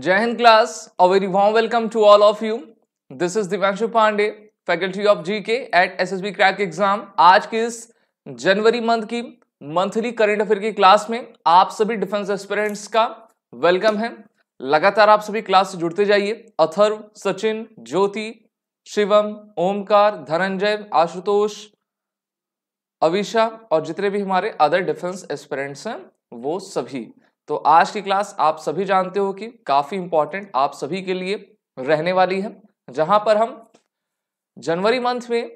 Jai Hind class, a very warm welcome to all of you. This is of Pandey, faculty of GK at SSB crack exam. आज के इस जनवरी month की monthly current affair की class में आप सभी डिफेंस एस्पिरेंट्स का वेलकम है लगातार आप सभी क्लास से जुड़ते जाइए अथर्व सचिन ज्योति शिवम ओमकार धनंजय आशुतोष अविशा और जितने भी हमारे अदर डिफेंस एस्पिरेंट्स हैं वो सभी तो आज की क्लास आप सभी जानते हो कि काफ़ी इंपॉर्टेंट आप सभी के लिए रहने वाली है जहां पर हम जनवरी मंथ में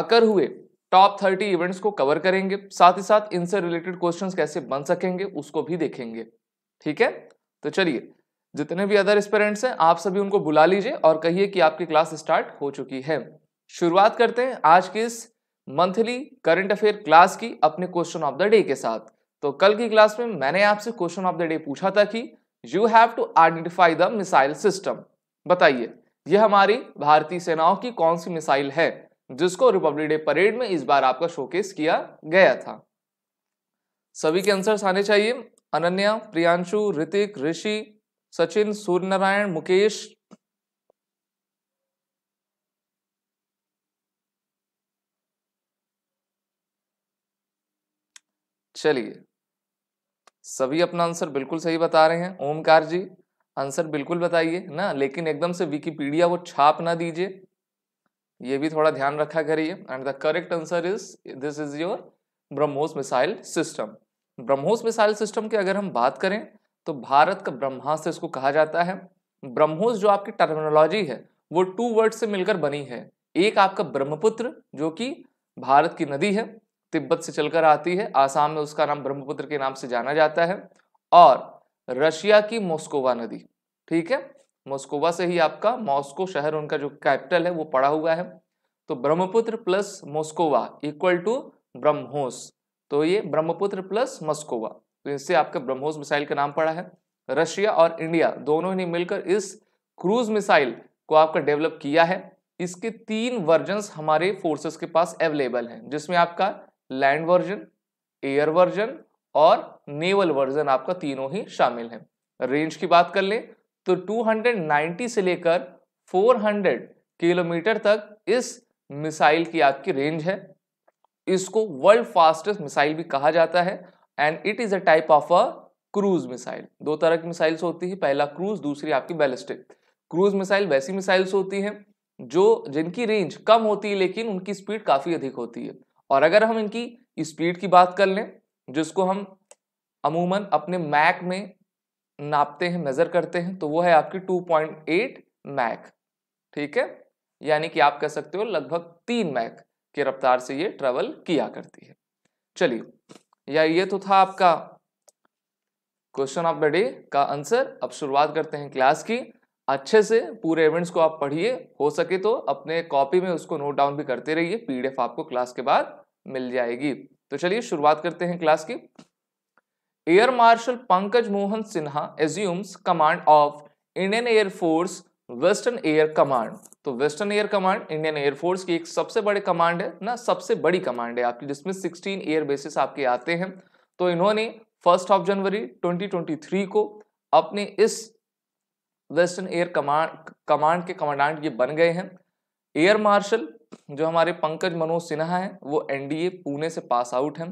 अकर हुए टॉप थर्टी इवेंट्स को कवर करेंगे साथ ही साथ इनसे रिलेटेड क्वेश्चंस कैसे बन सकेंगे उसको भी देखेंगे ठीक है तो चलिए जितने भी अदर स्पेरेंट्स हैं आप सभी उनको बुला लीजिए और कहिए कि आपकी क्लास स्टार्ट हो चुकी है शुरुआत करते हैं आज की इस मंथली करंट अफेयर क्लास की अपने क्वेश्चन ऑफ द डे के साथ तो कल की क्लास में मैंने आपसे क्वेश्चन ऑफ द डे पूछा था कि you have to identify the missile system बताइए यह हमारी भारतीय सेनाओं की कौन सी मिसाइल है जिसको रिपब्लिक डे परेड में इस बार आपका शोकेस किया गया था सभी के आंसर आने चाहिए अनन्या प्रियांशु ऋतिक ऋषि सचिन सूर्य नारायण मुकेश चलिए सभी अपना आंसर बिल्कुल सही बता रहे हैं ओमकार जी आंसर बिल्कुल बताइए ना लेकिन एकदम से विकीपीडिया वो छाप ना दीजिए ये भी थोड़ा ध्यान रखा करिए and the correct answer is this is your BrahMos missile system BrahMos missile system की अगर हम बात करें तो भारत का ब्रह्मास्त्र इसको कहा जाता है ब्रह्मोस जो आपकी टर्मिनोलॉजी है वो टू वर्ड से मिलकर बनी है एक आपका ब्रह्मपुत्र जो कि भारत की नदी है तिब्बत से चलकर आती है आसाम में उसका नाम ब्रह्मपुत्र के नाम से जाना जाता है और रशिया की मोस्कोवा नदी ठीक है मोस्कोवा से ही आपका मॉस्को शहर उनका जो कैपिटल है वो पड़ा हुआ है तो Brahmaputra plus Moskva equal to BrahMos तो ये ब्रह्मपुत्र प्लस मस्कोवा तो इससे आपका ब्रह्मोस मिसाइल का नाम पड़ा है रशिया और इंडिया दोनों ने मिलकर इस क्रूज मिसाइल को आपका डेवलप किया है इसके तीन वर्जन हमारे फोर्सेस के पास अवेलेबल हैं जिसमें आपका लैंड वर्जन एयर वर्जन और नेवल वर्जन आपका तीनों ही शामिल है रेंज की बात कर लें तो 290 से लेकर 400 किलोमीटर तक इस मिसाइल की आपकी रेंज है इसको वर्ल्ड फास्टेस्ट मिसाइल भी कहा जाता है and it is a type of a cruise missile दो तरह की मिसाइल्स होती है पहला क्रूज दूसरी आपकी बैलिस्टिक क्रूज मिसाइल वैसी मिसाइल्स होती हैं जो जिनकी रेंज कम होती है लेकिन उनकी स्पीड काफ़ी अधिक होती है और अगर हम इनकी स्पीड की बात कर लें जिसको हम अमूमन अपने मैक में नापते हैं मेजर करते हैं तो वो है आपकी 2.8 मैक ठीक है यानी कि आप कह सकते हो लगभग तीन मैक की रफ्तार से ये ट्रेवल किया करती है चलिए या ये तो था आपका क्वेश्चन ऑफ द डे का आंसर अब शुरुआत करते हैं क्लास की अच्छे से पूरे इवेंट्स को आप पढ़िए हो सके तो अपने कॉपी में उसको नोट डाउन भी करते रहिए पीडीएफ आपको क्लास के बाद मिल जाएगी तो चलिए शुरुआत करते हैं क्लास की air marshal Pankaj Mohan Sinha assumes command of Indian air force western air command तो western air command Indian air force की एक सबसे बड़े कमांड है ना सबसे बड़ी कमांड है आपकी जिसमें 16 एयर बेसिस आपके आते हैं तो इन्होंने फर्स्ट ऑफ जनवरी 2023 को अपने इस वेस्टर्न एयर कमांड कमांड के कमांडेंट ये बन गए हैं एयर मार्शल जो हमारे पंकज मनोज सिन्हा हैं वो एनडीए पुणे से पास आउट हैं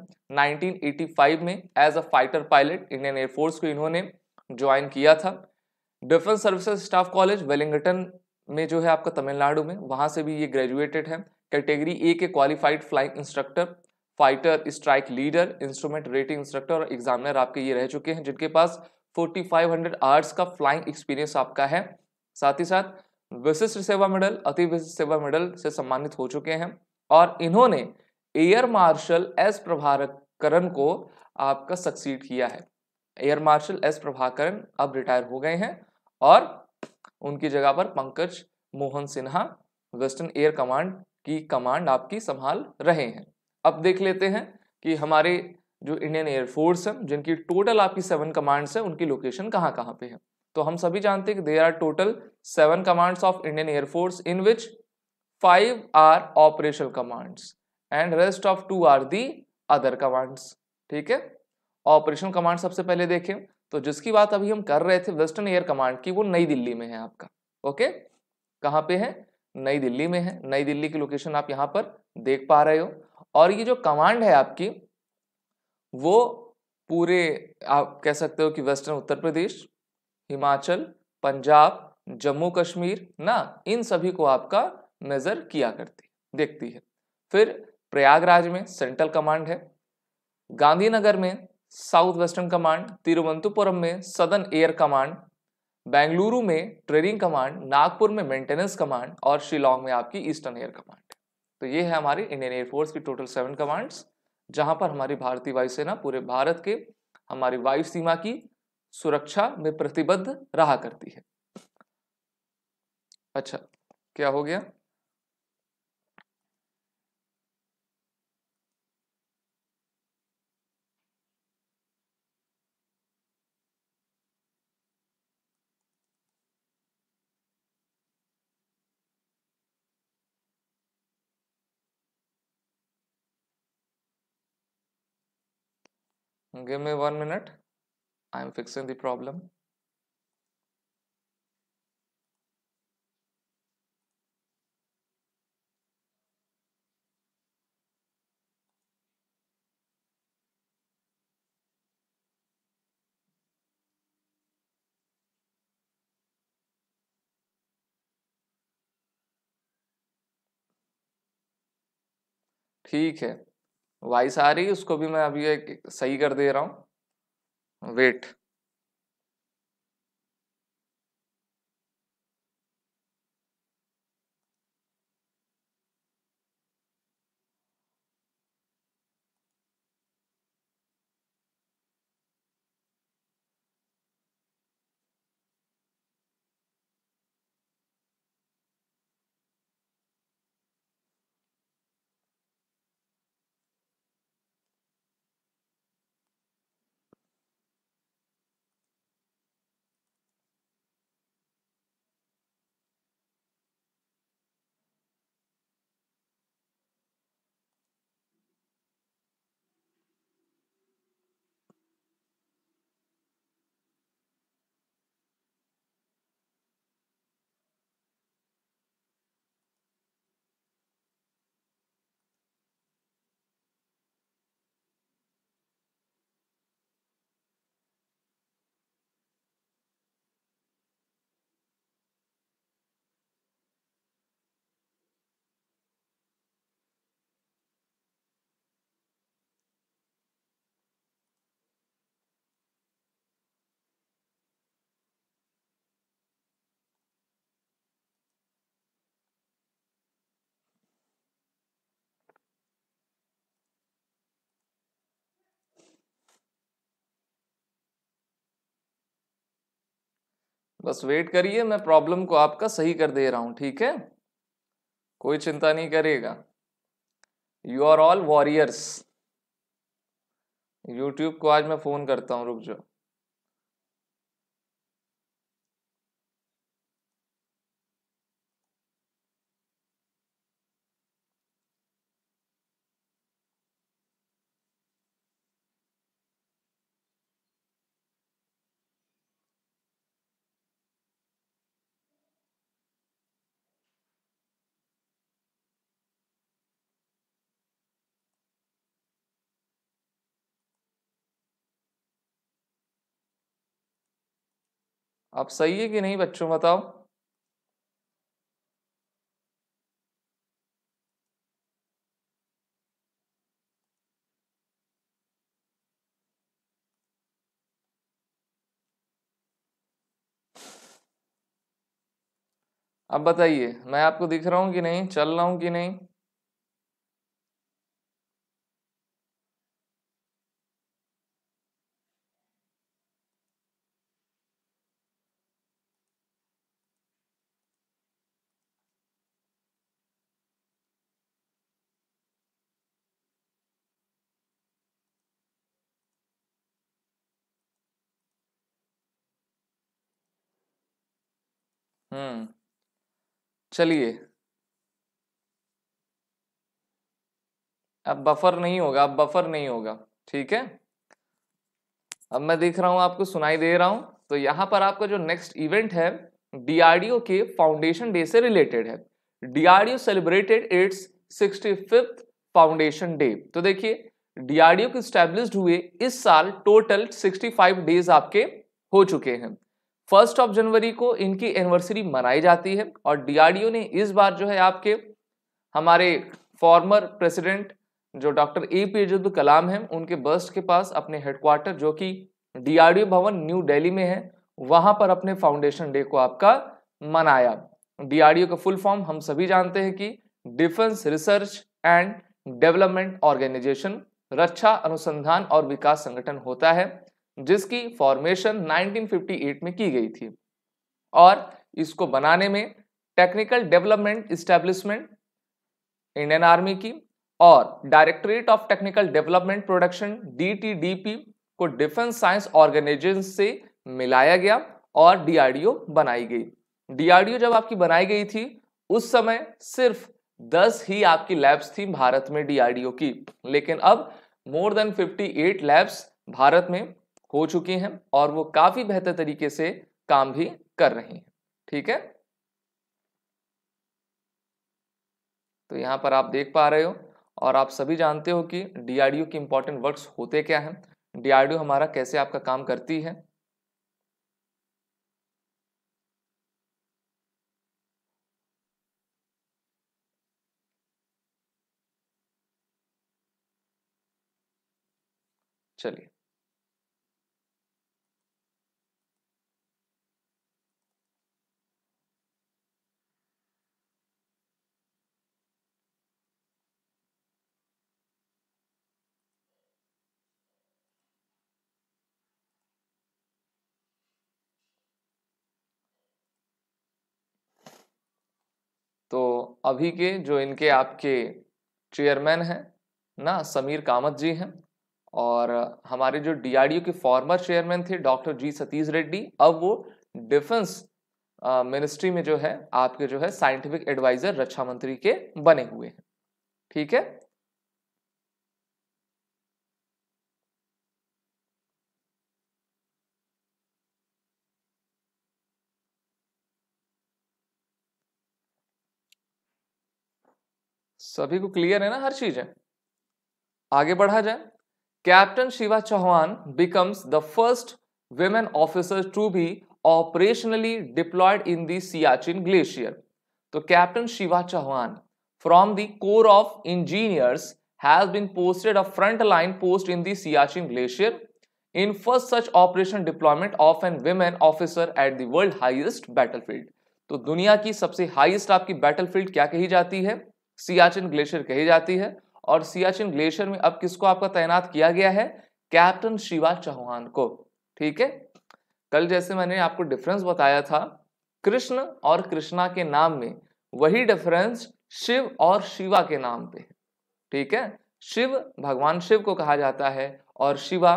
1985 में as a fighter pilot Indian air force को इन्होंने ज्वाइन किया था defence services staff college Wellington में जो है आपका तमिलनाडु में वहाँ से भी ये ग्रेजुएटेड हैं कैटेगरी ए के qualified flying instructor fighter strike leader instrument rating instructor और एग्जामिनर आपके ये रह चुके हैं जिनके पास फोर्टी फाइव हंड्रेड आवर्स का फ्लाइंग एक्सपीरियंस आपका है साथ ही साथ विशिष्ट सेवा मेडल अति विशिष्ट सेवा मेडल से सम्मानित हो चुके हैं और इन्होंने एयर मार्शल एस प्रभाकरण को आपका सक्सीड किया है एयर मार्शल एस प्रभाकरण अब रिटायर हो गए हैं और उनकी जगह पर Pankaj Mohan Sinha western air command की कमांड आपकी संभाल रहे हैं अब देख लेते हैं कि हमारे जो इंडियन एयरफोर्स है जिनकी टोटल आपकी सेवन कमांड्स है उनकी लोकेशन कहाँ कहाँ पे है तो हम सभी जानते हैं कि there are total seven commands of Indian air force in which five are operational commands and rest of two are the other commands ठीक है ऑपरेशनल कमांड सबसे पहले देखें तो जिसकी बात अभी हम कर रहे थे वेस्टर्न एयर कमांड की वो नई दिल्ली में है आपका ओके कहाँ पे है नई दिल्ली में है नई दिल्ली की लोकेशन आप यहाँ पर देख पा रहे हो और ये जो कमांड है आपकी वो पूरे आप कह सकते हो कि वेस्टर्न उत्तर प्रदेश हिमाचल पंजाब जम्मू कश्मीर ना इन सभी को आपका नज़र किया करती देखती है फिर प्रयागराज में सेंट्रल कमांड है गांधीनगर में साउथ वेस्टर्न कमांड तिरुवंतपुरम में सदर्न एयर कमांड बेंगलुरु में ट्रेनिंग कमांड नागपुर में मेंटेनेंस कमांड और शिलोंग में आपकी ईस्टर्न एयर कमांड तो ये है हमारी इंडियन एयरफोर्स की टोटल सेवन कमांड्स जहां पर हमारी भारतीय वायुसेना पूरे भारत के हमारी वायु सीमा की सुरक्षा में प्रतिबद्ध रहा करती है अच्छा क्या हो गया give me one minute I am fixing the problem ठीक है वाइस आ रही है उसको भी मैं अभी एक सही कर दे रहा हूँ वेट बस वेट करिए मैं प्रॉब्लम को आपका सही कर दे रहा हूँ ठीक है कोई चिंता नहीं करेगा you are all warriors YouTube को आज मैं फ़ोन करता हूँ रुक जाओ आप सही है कि नहीं बच्चों बताओ अब बताइए मैं आपको दिख रहा हूं कि नहीं चल रहा हूं कि नहीं हम्म चलिए अब बफर नहीं होगा अब बफर नहीं होगा ठीक है अब मैं देख रहा हूं आपको सुनाई दे रहा हूं तो यहां पर आपका जो नेक्स्ट इवेंट है डीआरडीओ के फाउंडेशन डे से रिलेटेड है DRDO celebrated its sixty fifth foundation day तो देखिए डीआरडीओ के स्टैब्लिश हुए इस साल टोटल 65 डेज आपके हो चुके हैं फर्स्ट ऑफ जनवरी को इनकी एनिवर्सरी मनाई जाती है और डीआरडीओ ने इस बार जो है आपके हमारे फॉर्मर प्रेसिडेंट जो doctor A P Abdul Kalam हैं उनके बस्ट के पास अपने हेडक्वार्टर जो कि डीआरडीओ भवन न्यू दिल्ली में है वहां पर अपने फाउंडेशन डे को आपका मनाया डीआरडीओ का फुल फॉर्म हम सभी जानते हैं कि defence research and development organisation रक्षा अनुसंधान और विकास संगठन होता है जिसकी फॉर्मेशन 1958 में की गई थी और इसको बनाने में technical development establishment Indian army की और directorate of technical development production DTDP को डिफेंस साइंस ऑर्गेनाइजेशन से मिलाया गया और डीआरडीओ बनाई गई डीआरडीओ जब आपकी बनाई गई थी उस समय सिर्फ 10 ही आपकी लैब्स थी भारत में डीआरडीओ की लेकिन अब मोर देन 58 लैब्स भारत में हो चुकी हैं और वो काफी बेहतर तरीके से काम भी कर रही हैं ठीक है तो यहां पर आप देख पा रहे हो और आप सभी जानते हो कि डीआरडीओ के इंपॉर्टेंट वर्क्स होते क्या हैं डीआरडीओ हमारा कैसे आपका काम करती है चलिए अभी के जो इनके आपके चेयरमैन हैं ना समीर कामत जी हैं और हमारे जो डी के फॉर्मर चेयरमैन थे डॉक्टर जी सतीश रेड्डी अब वो डिफेंस मिनिस्ट्री में जो है आपके जो है साइंटिफिक एडवाइजर रक्षा मंत्री के बने हुए हैं ठीक है सभी को क्लियर है ना हर चीज है आगे बढ़ा जाए captain Shiva Chauhan becomes the first women officer to be operationally deployed in Siachen glacier तो captain Shiva Chauhan from the corps of engineers has been posted a front line post in Siachen glacier in first such operation deployment of an women officer at the world highest battlefield तो दुनिया की सबसे highest आपकी battle field क्या कही जाती है Siachen glacier कही जाती है और सियाचिन ग्लेशियर में अब किसको आपका तैनात किया गया है कैप्टन शिवा चौहान को ठीक है कल जैसे मैंने आपको डिफरेंस बताया था कृष्ण और कृष्णा के नाम में वही डिफरेंस शिव और शिवा के नाम पे है ठीक है शिव भगवान शिव को कहा जाता है और शिवा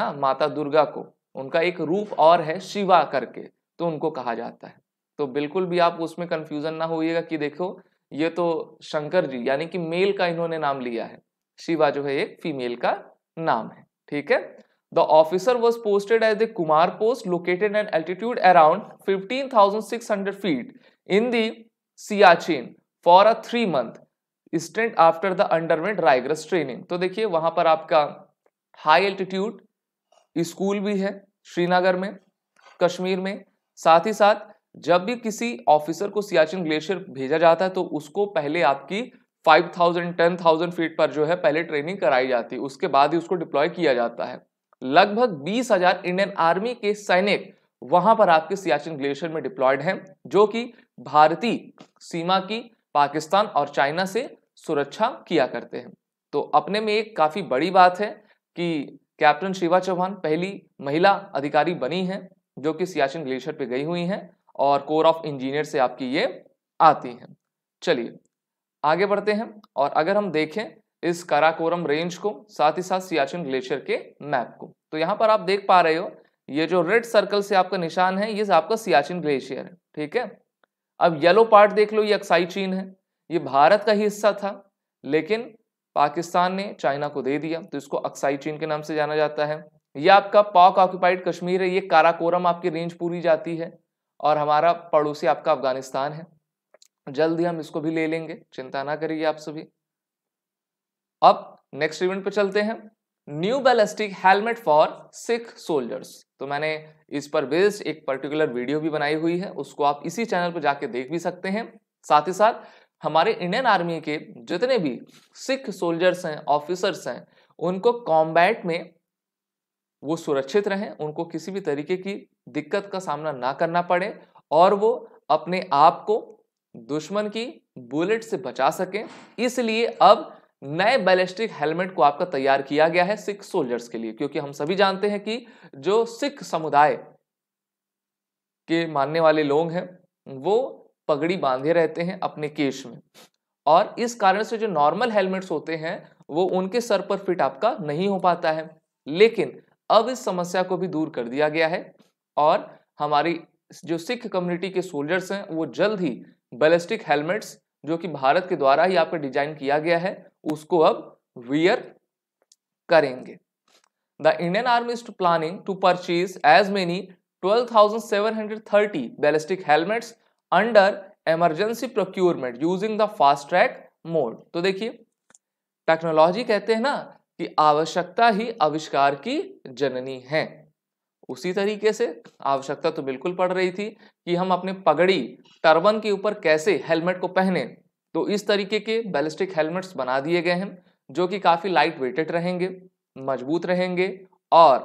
ना माता दुर्गा को उनका एक रूप और है शिवा करके तो उनको कहा जाता है तो बिल्कुल भी आप उसमें कंफ्यूजन ना होइएगा कि देखो ये तो शंकर जी यानी कि मेल का इन्होंने नाम लिया है शिवा जो है एक फीमेल का नाम है ठीक है the officer was posted as the Kumar post located an altitude around hundred feet in the Siachen for a three month stint after the undergoing rigorous training तो देखिए वहां पर आपका हाई एल्टीट्यूड स्कूल भी है श्रीनगर में कश्मीर में साथ ही साथ जब भी किसी ऑफिसर को सियाचिन ग्लेशियर भेजा जाता है तो उसको पहले आपकी 5000 10000 फीट पर जो है पहले ट्रेनिंग कराई जाती है उसके बाद ही उसको डिप्लॉय किया जाता है लगभग 20000 इंडियन आर्मी के सैनिक वहां पर आपके सियाचिन ग्लेशियर में डिप्लॉयड हैं जो कि भारतीय सीमा की पाकिस्तान और चाइना से सुरक्षा किया करते हैं तो अपने में एक काफ़ी बड़ी बात है कि कैप्टन शिवा चौहान पहली महिला अधिकारी बनी है जो कि सियाचिन ग्लेशियर पे गई हुई हैं और कोर ऑफ इंजीनियर से आपकी ये आती हैं चलिए आगे बढ़ते हैं और अगर हम देखें इस काराकोरम रेंज को साथ ही साथ सियाचिन ग्लेशियर के मैप को तो यहाँ पर आप देख पा रहे हो ये जो रेड सर्कल से आपका निशान है ये आपका सियाचिन ग्लेशियर है ठीक है अब येलो पार्ट देख लो ये अक्साई चीन है ये भारत का ही हिस्सा था लेकिन पाकिस्तान ने चाइना को दे दिया तो इसको अक्साई चीन के नाम से जाना जाता है ये आपका पॉक ऑक्यूपाइड कश्मीर है ये काराकोरम आपकी रेंज पूरी जाती है और हमारा पड़ोसी आपका अफगानिस्तान है जल्द ही हम इसको भी ले लेंगे चिंता ना करिए आप सभी अब नेक्स्ट इवेंट पे चलते हैं new ballistic helmet for Sikh soldiers तो मैंने इस पर बेस्ड एक पर्टिकुलर वीडियो भी बनाई हुई है उसको आप इसी चैनल पर जाके देख भी सकते हैं साथ ही साथ हमारे इंडियन आर्मी के जितने भी सिख सोल्जर्स हैं ऑफिसर्स हैं उनको कॉम्बैट में वो सुरक्षित रहें उनको किसी भी तरीके की दिक्कत का सामना ना करना पड़े और वो अपने आप को दुश्मन की बुलेट से बचा सके इसलिए अब नए बैलिस्टिक हेलमेट को आपका तैयार किया गया है सिख सोल्जर्स के लिए क्योंकि हम सभी जानते हैं कि जो सिख समुदाय के मानने वाले लोग हैं वो पगड़ी बांधे रहते हैं अपने केश में और इस कारण से जो नॉर्मल हेलमेट्स होते हैं वो उनके सर पर फिट आपका नहीं हो पाता है लेकिन अब इस समस्या को भी दूर कर दिया गया है और हमारी जो सिख कम्युनिटी के सोल्जर्स हैं वो जल्द ही बैलिस्टिक हेलमेट्स जो कि भारत के द्वारा ही आपका डिजाइन किया गया है उसको अब वियर करेंगे the Indian army is planning to purchase as many 12,730 ballistic helmets under emergency procurement using the fast track mode तो देखिए टेक्नोलॉजी कहते हैं ना कि आवश्यकता ही आविष्कार की जननी है उसी तरीके से आवश्यकता तो बिल्कुल पड़ रही थी कि हम अपने पगड़ी टर्बन के ऊपर कैसे हेलमेट को पहने तो इस तरीके के बैलिस्टिक हेलमेट्स बना दिए गए हैं जो कि काफ़ी लाइट वेटेड रहेंगे मजबूत रहेंगे और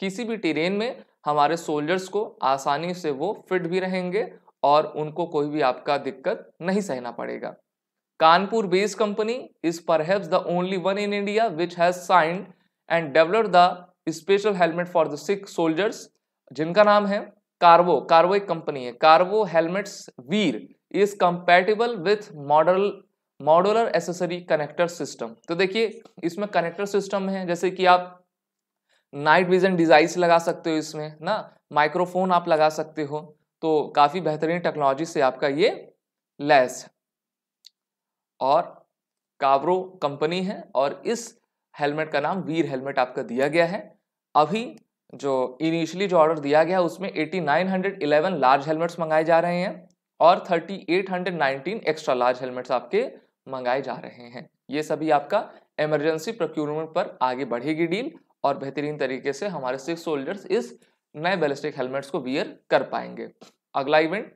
किसी भी टेरेन में हमारे सोल्जर्स को आसानी से वो फिट भी रहेंगे और उनको कोई भी आपका दिक्कत नहीं सहना पड़ेगा Kanpur based company is perhaps the only one in India which has signed and developed the special helmet for the Sikh soldiers जिनका नाम है कार्वो कार्वो एक कंपनी है Karvo helmets were is compatible with model modular accessory connector system तो देखिए इसमें connector system है जैसे कि आप नाइट विजन डिजाइस लगा सकते हो इसमें ना माइक्रोफोन आप लगा सकते हो तो काफ़ी बेहतरीन टेक्नोलॉजी से आपका ये लैस और कावरो कंपनी है और इस हेलमेट का नाम वीर हेलमेट आपका दिया गया है अभी जो इनिशियली जो ऑर्डर दिया गया उसमें 8911 लार्ज हेलमेट्स मंगाए जा रहे हैं और 3819 एक्स्ट्रा लार्ज हेलमेट्स आपके मंगाए जा रहे हैं ये सभी आपका इमरजेंसी प्रोक्यूरमेंट पर आगे बढ़ेगी डील और बेहतरीन तरीके से हमारे सिक्स सोल्जर्स इस नए बैलिस्टिक हेलमेट्स को वियर कर पाएंगे अगला event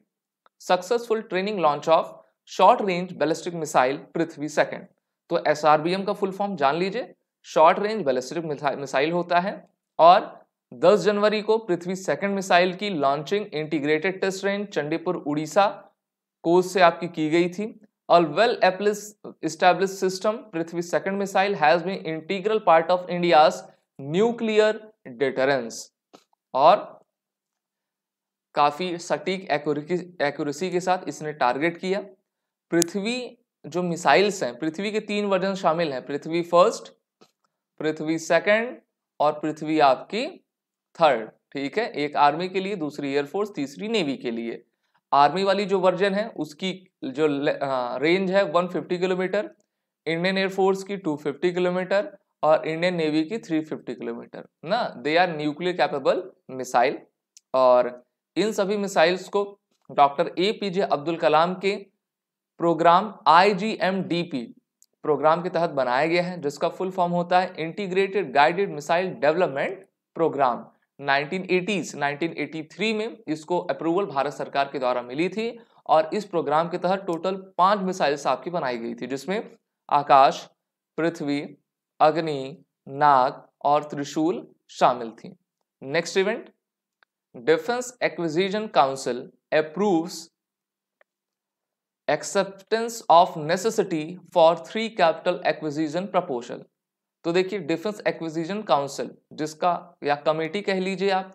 successful training launch of short range ballistic missile Prithvi second तो एस का फुल फॉर्म जान लीजिए शॉर्ट रेंज बैलिस्टिक मिसाइल होता है और 10 जनवरी को पृथ्वी सेकंड मिसाइल की launching integrated test range Chandipur Odisha coast से आपकी की गई थी और well establish system Prithvi second missile has been integral part of India nuclear deterrence और काफ़ी सटीक एक्यूरेसी के साथ इसने टारगेट किया पृथ्वी जो मिसाइल्स हैं पृथ्वी के तीन वर्जन शामिल हैं पृथ्वी फर्स्ट पृथ्वी सेकंड और पृथ्वी आपकी थर्ड ठीक है एक आर्मी के लिए दूसरी एयरफोर्स तीसरी नेवी के लिए आर्मी वाली जो वर्जन है उसकी जो रेंज है 150 किलोमीटर इंडियन एयरफोर्स की 250 किलोमीटर और इंडियन नेवी की 350 किलोमीटर ना they are nuclear capable missile और इन सभी मिसाइल्स को doctor A P J Abdul Kalam के programme I G M D P programme के तहत बनाया गया है जिसका फुल फॉर्म होता है integrated guided missile development programme 1980s 1983 में इसको अप्रूवल भारत सरकार के द्वारा मिली थी और इस प्रोग्राम के तहत टोटल पांच मिसाइल्स आपकी बनाई गई थी जिसमें आकाश पृथ्वी अग्नि नाग और त्रिशूल शामिल थी next event defence acquisition council approves acceptance of necessity for three capital acquisition proposal तो देखिए डिफेंस एक्विजीजन काउंसिल जिसका या कमेटी कह लीजिए आप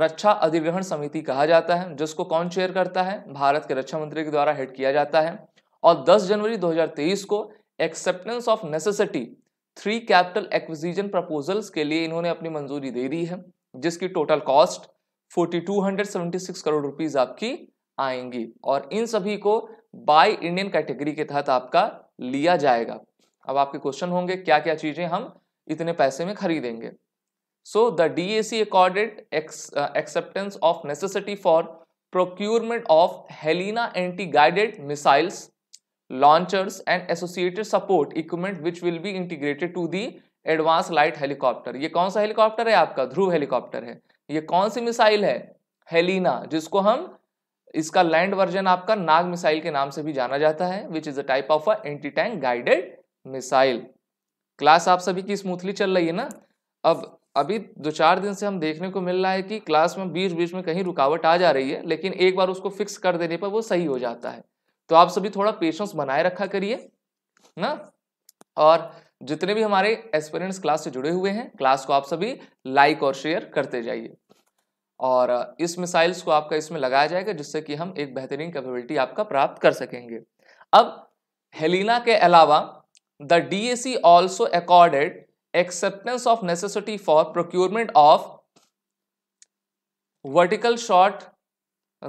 रक्षा अधिग्रहण समिति कहा जाता है जिसको कौन चेयर करता है भारत के रक्षा मंत्री के द्वारा हेड किया जाता है और 10 जनवरी 2023 को acceptance of necessity three capital acquisition proposals के लिए इन्होंने अपनी मंजूरी दे दी है जिसकी टोटल कॉस्ट 4276 करोड़ रुपीज आपकी आएंगी और इन सभी को बाय इंडियन कैटेगरी के तहत आपका लिया जाएगा अब आपके क्वेश्चन होंगे क्या क्या चीज़ें हम इतने पैसे में खरीदेंगे so the D A C accorded acceptance of necessity for procurement of Helina anti guided missiles launchers and associated support equipment which will be integrated to the advance light helicopter ये कौन सा हेलीकॉप्टर है आपका ध्रुव हेलीकॉप्टर है ये कौन सी missile है Helena जिसको हम इसका लैंड वर्जन आपका नाग मिसाइल के नाम से भी जाना जाता है which is a type of a anti tank guided missile class आप सभी की स्मूथली चल रही है ना अब अभी दो चार दिन से हम देखने को मिल रहा है कि क्लास में बीच बीच में कहीं रुकावट आ जा रही है लेकिन एक बार उसको फिक्स कर देने पर वो सही हो जाता है तो आप सभी थोड़ा पेशेंस बनाए रखा करिए ना और जितने भी हमारे एक्सपीरियंस क्लास से जुड़े हुए हैं क्लास को आप सभी लाइक और शेयर करते जाइए और इस मिसाइल्स को आपका इसमें लगाया जाएगा जिससे कि हम एक बेहतरीन कैपेबिलिटी आपका प्राप्त कर सकेंगे अब हेलिना के अलावा the D A C also accorded acceptance of necessity for procurement of vertical short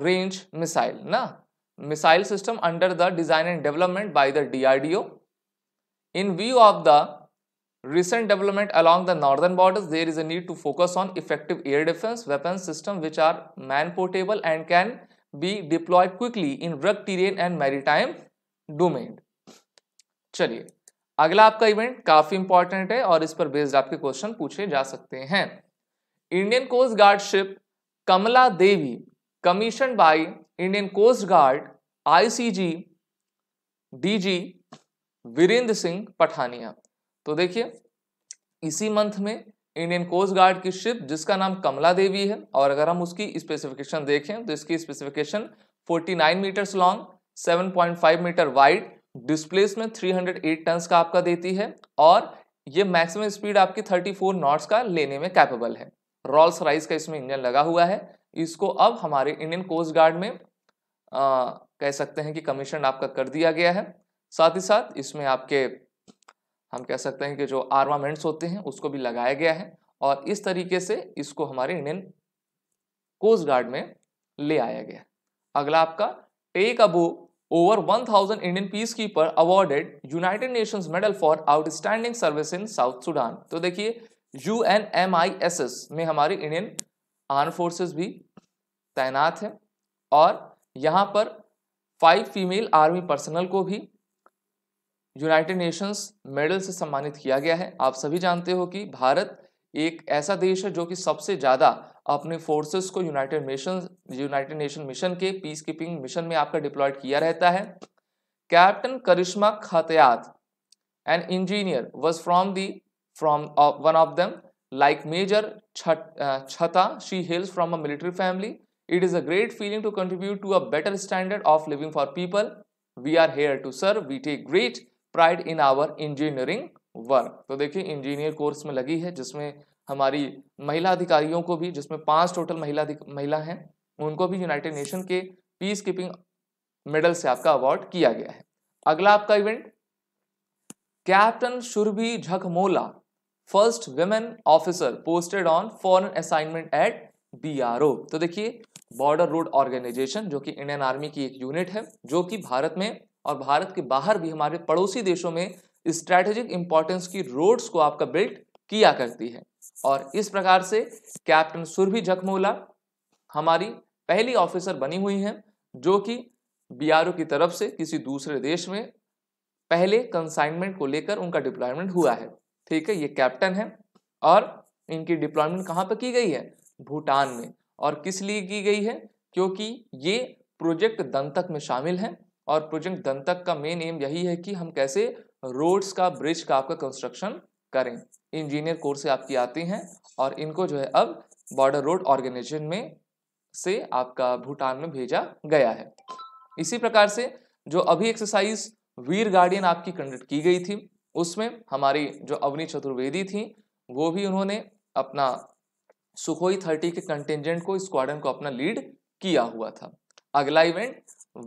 range missile ना missile system under the design and development by the DRDO in view of the recent development along the northern borders there is a need to focus on effective air defense weapons system which are man portable and can be deployed quickly in rugged terrain and maritime domain चलिए अगला आपका event काफी important है और इस पर based आपके question पूछे जा सकते हैं indian coast guard ship kamala devi commissioned by indian coast guard icg dg virendra singh Pathania तो देखिए इसी मंथ में इंडियन कोस्ट गार्ड की शिप जिसका नाम कमला देवी है और अगर हम उसकी स्पेसिफिकेशन देखें तो इसकी specification 49 metres long 7.5 metre wide displacement 308 tons का आपका देती है और ये मैक्सिमम स्पीड आपकी 34 नॉट्स का लेने में कैपेबल है रॉल्स राइस का इसमें इंजन लगा हुआ है इसको अब हमारे इंडियन कोस्ट गार्ड में आ, कह सकते हैं कि कमीशन आपका कर दिया गया है साथ ही साथ इसमें आपके हम कह सकते हैं कि जो आर्मामेंट्स होते हैं उसको भी लगाया गया है और इस तरीके से इसको हमारे इंडियन कोस्ट गार्ड में ले आया गया अगला आपका take about over 1000 Indian peacekeeper awarded United Nations medal for outstanding service in South Sudan तो देखिए U N M I S S में हमारे इंडियन आर्म फोर्सेस भी तैनात है और यहाँ पर फाइव फीमेल आर्मी पर्सनल को भी यूनाइटेड नेशंस मेडल से सम्मानित किया गया है आप सभी जानते हो कि भारत एक ऐसा देश है जो कि सबसे ज़्यादा अपने फोर्सेस को United Nation United Nation mission के पीस कीपिंग मिशन में आपका डिप्लॉयड किया रहता है captain Karishma Kathayat an engineer was from the from one of them like major छता she hails from a military family it is a great feeling to contribute to a better standard of living for people we are here to serve we take great pride in our engineering work तो देखिए engineer course में लगी है जिसमें हमारी महिला अधिकारियों को भी जिसमें पांच टोटल महिला महिला हैं उनको भी यूनाइटेड नेशन के पीस कीपिंग मेडल से आपका अवार्ड किया गया है अगला आपका event captain Surabhi Jakhmola first women officer posted on foreign assignment at B तो देखिए बॉर्डर रोड ऑर्गेनाइजेशन जो कि इंडियन आर्मी की एक यूनिट है जो कि भारत में और भारत के बाहर भी हमारे पड़ोसी देशों में स्ट्रैटेजिक इंपॉर्टेंस की रोड्स को आपका बिल्ड किया करती है और इस प्रकार से कैप्टन सुरभि जखमोला हमारी पहली ऑफिसर बनी हुई हैं जो कि बी की तरफ से किसी दूसरे देश में पहले कंसाइनमेंट को लेकर उनका डिप्लॉयमेंट हुआ है ठीक है ये कैप्टन है और इनकी डिप्लॉयमेंट कहाँ पर की गई है भूटान में और किस लिए की गई है क्योंकि ये प्रोजेक्ट दंतक में शामिल हैं और प्रोजेक्ट दंतक का मेन एम यही है कि हम कैसे रोड्स का ब्रिज का आपका कंस्ट्रक्शन करें इंजीनियर कोर्स से आपकी आती हैं और इनको जो है अब बॉर्डर रोड ऑर्गेनाइजेशन में से आपका भूटान में भेजा गया है इसी प्रकार से जो अभी एक्सरसाइज वीर गार्डियन आपकी कंडक्ट की गई थी उसमें हमारी जो अवनी चतुर्वेदी थी वो भी उन्होंने अपना सुखोई थर्टी के कंटेंजेंट को स्क्वाडन को अपना लीड किया हुआ था अगला event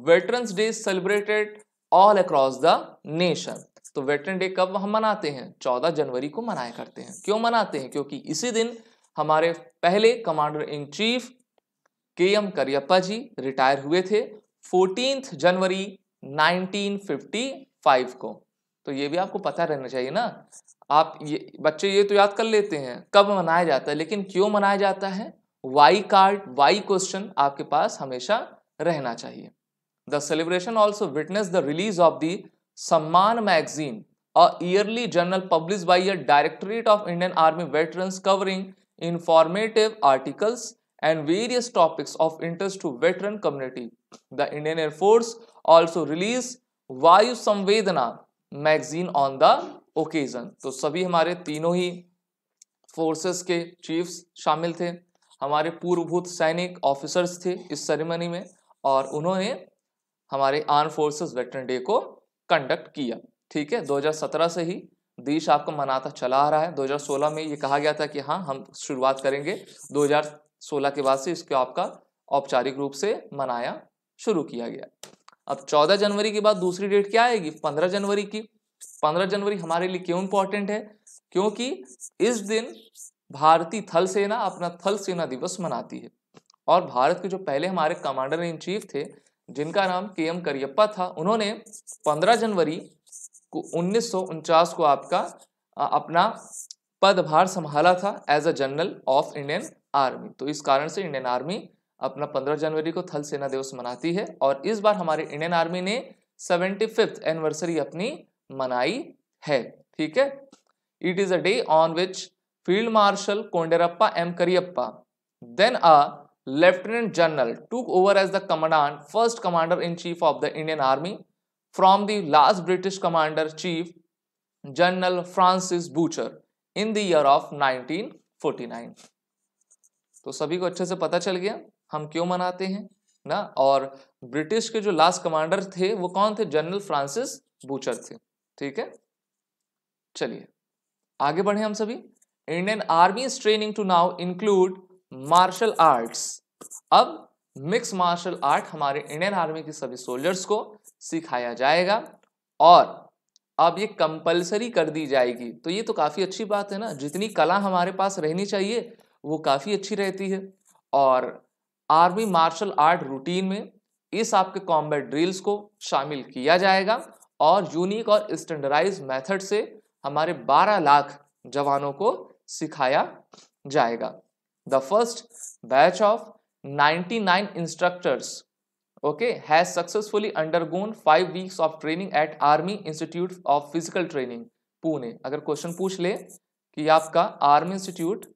veterans day celebrated all across the nation तो वेटरन डे कब हम मनाते हैं 14 जनवरी को मनाया करते हैं क्यों मनाते हैं क्योंकि इसी दिन हमारे पहले commander in chief K M Cariappa ji retire हुए थे फोर्टीन जनवरी 1955 को तो ये भी आपको पता रहना चाहिए ना आप ये बच्चे ये तो याद कर लेते हैं कब मनाया जाता है लेकिन क्यों मनाया जाता है वाई कार्ड वाई क्वेश्चन आपके पास हमेशा रहना चाहिए The celebration also witnessed the release of the Samman magazine, a yearly journal published by a directorate of Indian Army veterans covering informative articles and various topics of interest to veteran community. The Indian Air Force also released Vayu Samvedana magazine on the occasion. तो सभी हमारे तीनों ही forces के chiefs शामिल थे हमारे पूर्वभूत सैनिक officers थे इस सेरेमनी में और उन्होंने हमारे आर्म फोर्सेस वेटरन डे को कंडक्ट किया ठीक है 2017 से ही देश आपको मनाता चला आ रहा है 2016 में ये कहा गया था कि हाँ हम शुरुआत करेंगे 2016 के बाद से इसको आपका औपचारिक रूप से मनाया शुरू किया गया अब 14 जनवरी के बाद दूसरी डेट क्या आएगी 15 जनवरी की 15 जनवरी हमारे लिए क्यों इंपॉर्टेंट है क्योंकि इस दिन भारतीय थल सेना अपना थल सेना दिवस मनाती है और भारत के जो पहले हमारे कमांडर इन चीफ थे जिनका नाम के एम करियप्पा था उन्होंने 15 जनवरी को उन्नीस को आपका अपना पदभार संभाला था as a general of Indian army तो इस कारण से इंडियन आर्मी अपना 15 जनवरी को थल सेना दिवस मनाती है और इस बार हमारे इंडियन आर्मी ने सेवेंटी फिफ्थ एनिवर्सरी अपनी मनाई है ठीक है it is a day on which field marshal Kodandera M Cariappa then uh lieutenant general took over as the commandant first commander in chief of the Indian army from the last British commander chief general Francis Bucher in the year of 1949 तो सभी को अच्छे से पता चल गया हम क्यों मनाते हैं ना और ब्रिटिश के जो लास्ट कमांडर थे वो कौन थे जनरल फ्रांसिस बूचर थे ठीक है चलिए आगे बढ़े हम सभी Indian army is training to now include martial arts अब मिक्स मार्शल आर्ट हमारे इंडियन आर्मी के सभी सोल्जर्स को सिखाया जाएगा और अब ये कंपलसरी कर दी जाएगी तो ये तो काफ़ी अच्छी बात है ना जितनी कला हमारे पास रहनी चाहिए वो काफ़ी अच्छी रहती है और आर्मी मार्शल आर्ट रूटीन में इस आपके कॉम्बैट ड्रिल्स को शामिल किया जाएगा और यूनिक और स्टैंडर्डाइज मेथड से हमारे 12 लाख जवानों को सिखाया जाएगा the first batch of 99 instructors okay has successfully undergone 5 weeks of training at army institute of physical training pune agar question पूछ ले कि आपका army institute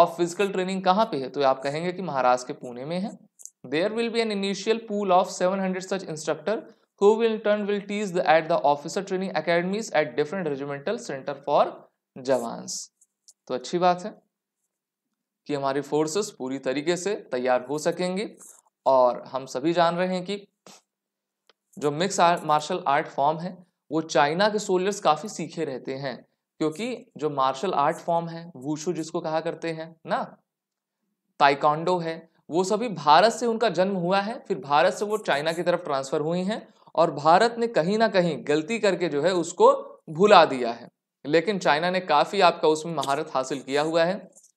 of physical training कहाँ पे है तो आप कहेंगे कि महाराष्ट्र के पुणे में है there will be an initial pool of 700 such instructor who will in turn will teach the, at the officer training academies at different regimental center for jawans तो अच्छी बात है कि हमारी फोर्सेस पूरी तरीके से तैयार हो सकेंगी और हम सभी जान रहे हैं कि जो मिक्स मार्शल आर्ट फॉर्म है वो चाइना के सोल्जर्स काफ़ी सीखे रहते हैं क्योंकि जो मार्शल आर्ट फॉर्म है वूशु जिसको कहा करते हैं ना ताइकांडो है वो सभी भारत से उनका जन्म हुआ है फिर भारत से वो चाइना की तरफ ट्रांसफ़र हुई हैं और भारत ने कहीं ना कहीं गलती करके जो है उसको भुला दिया है लेकिन चाइना ने काफ़ी आपका उसमें महारत हासिल किया हुआ है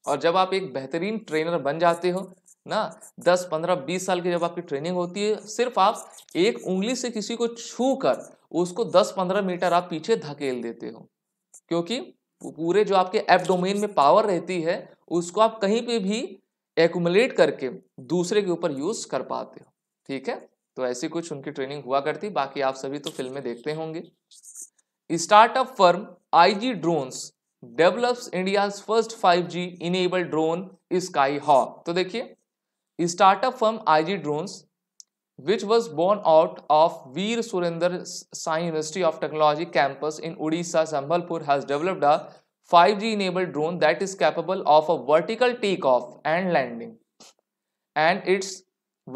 और जब आप एक बेहतरीन ट्रेनर बन जाते हो ना दस पंद्रह बीस साल की जब आपकी ट्रेनिंग होती है सिर्फ आप एक उंगली से किसी को छू कर उसको दस पंद्रह मीटर आप पीछे धकेल देते हो क्योंकि पूरे जो आपके एपडोमेन में पावर रहती है उसको आप कहीं पे भी एकुमुलेट करके दूसरे के ऊपर यूज कर पाते हो ठीक है तो ऐसी कुछ उनकी ट्रेनिंग हुआ करती बाकी आप सभी तो फिल्में देखते होंगे startup firm IG drones develops India first five G enable drone sky hawk तो देखिए startup firm G drone which was born out of Veer Surendra Sai university of technology campus in Odisha Sambalpur has developed a 5G enabled drone that is capable of a vertical take off and landing and its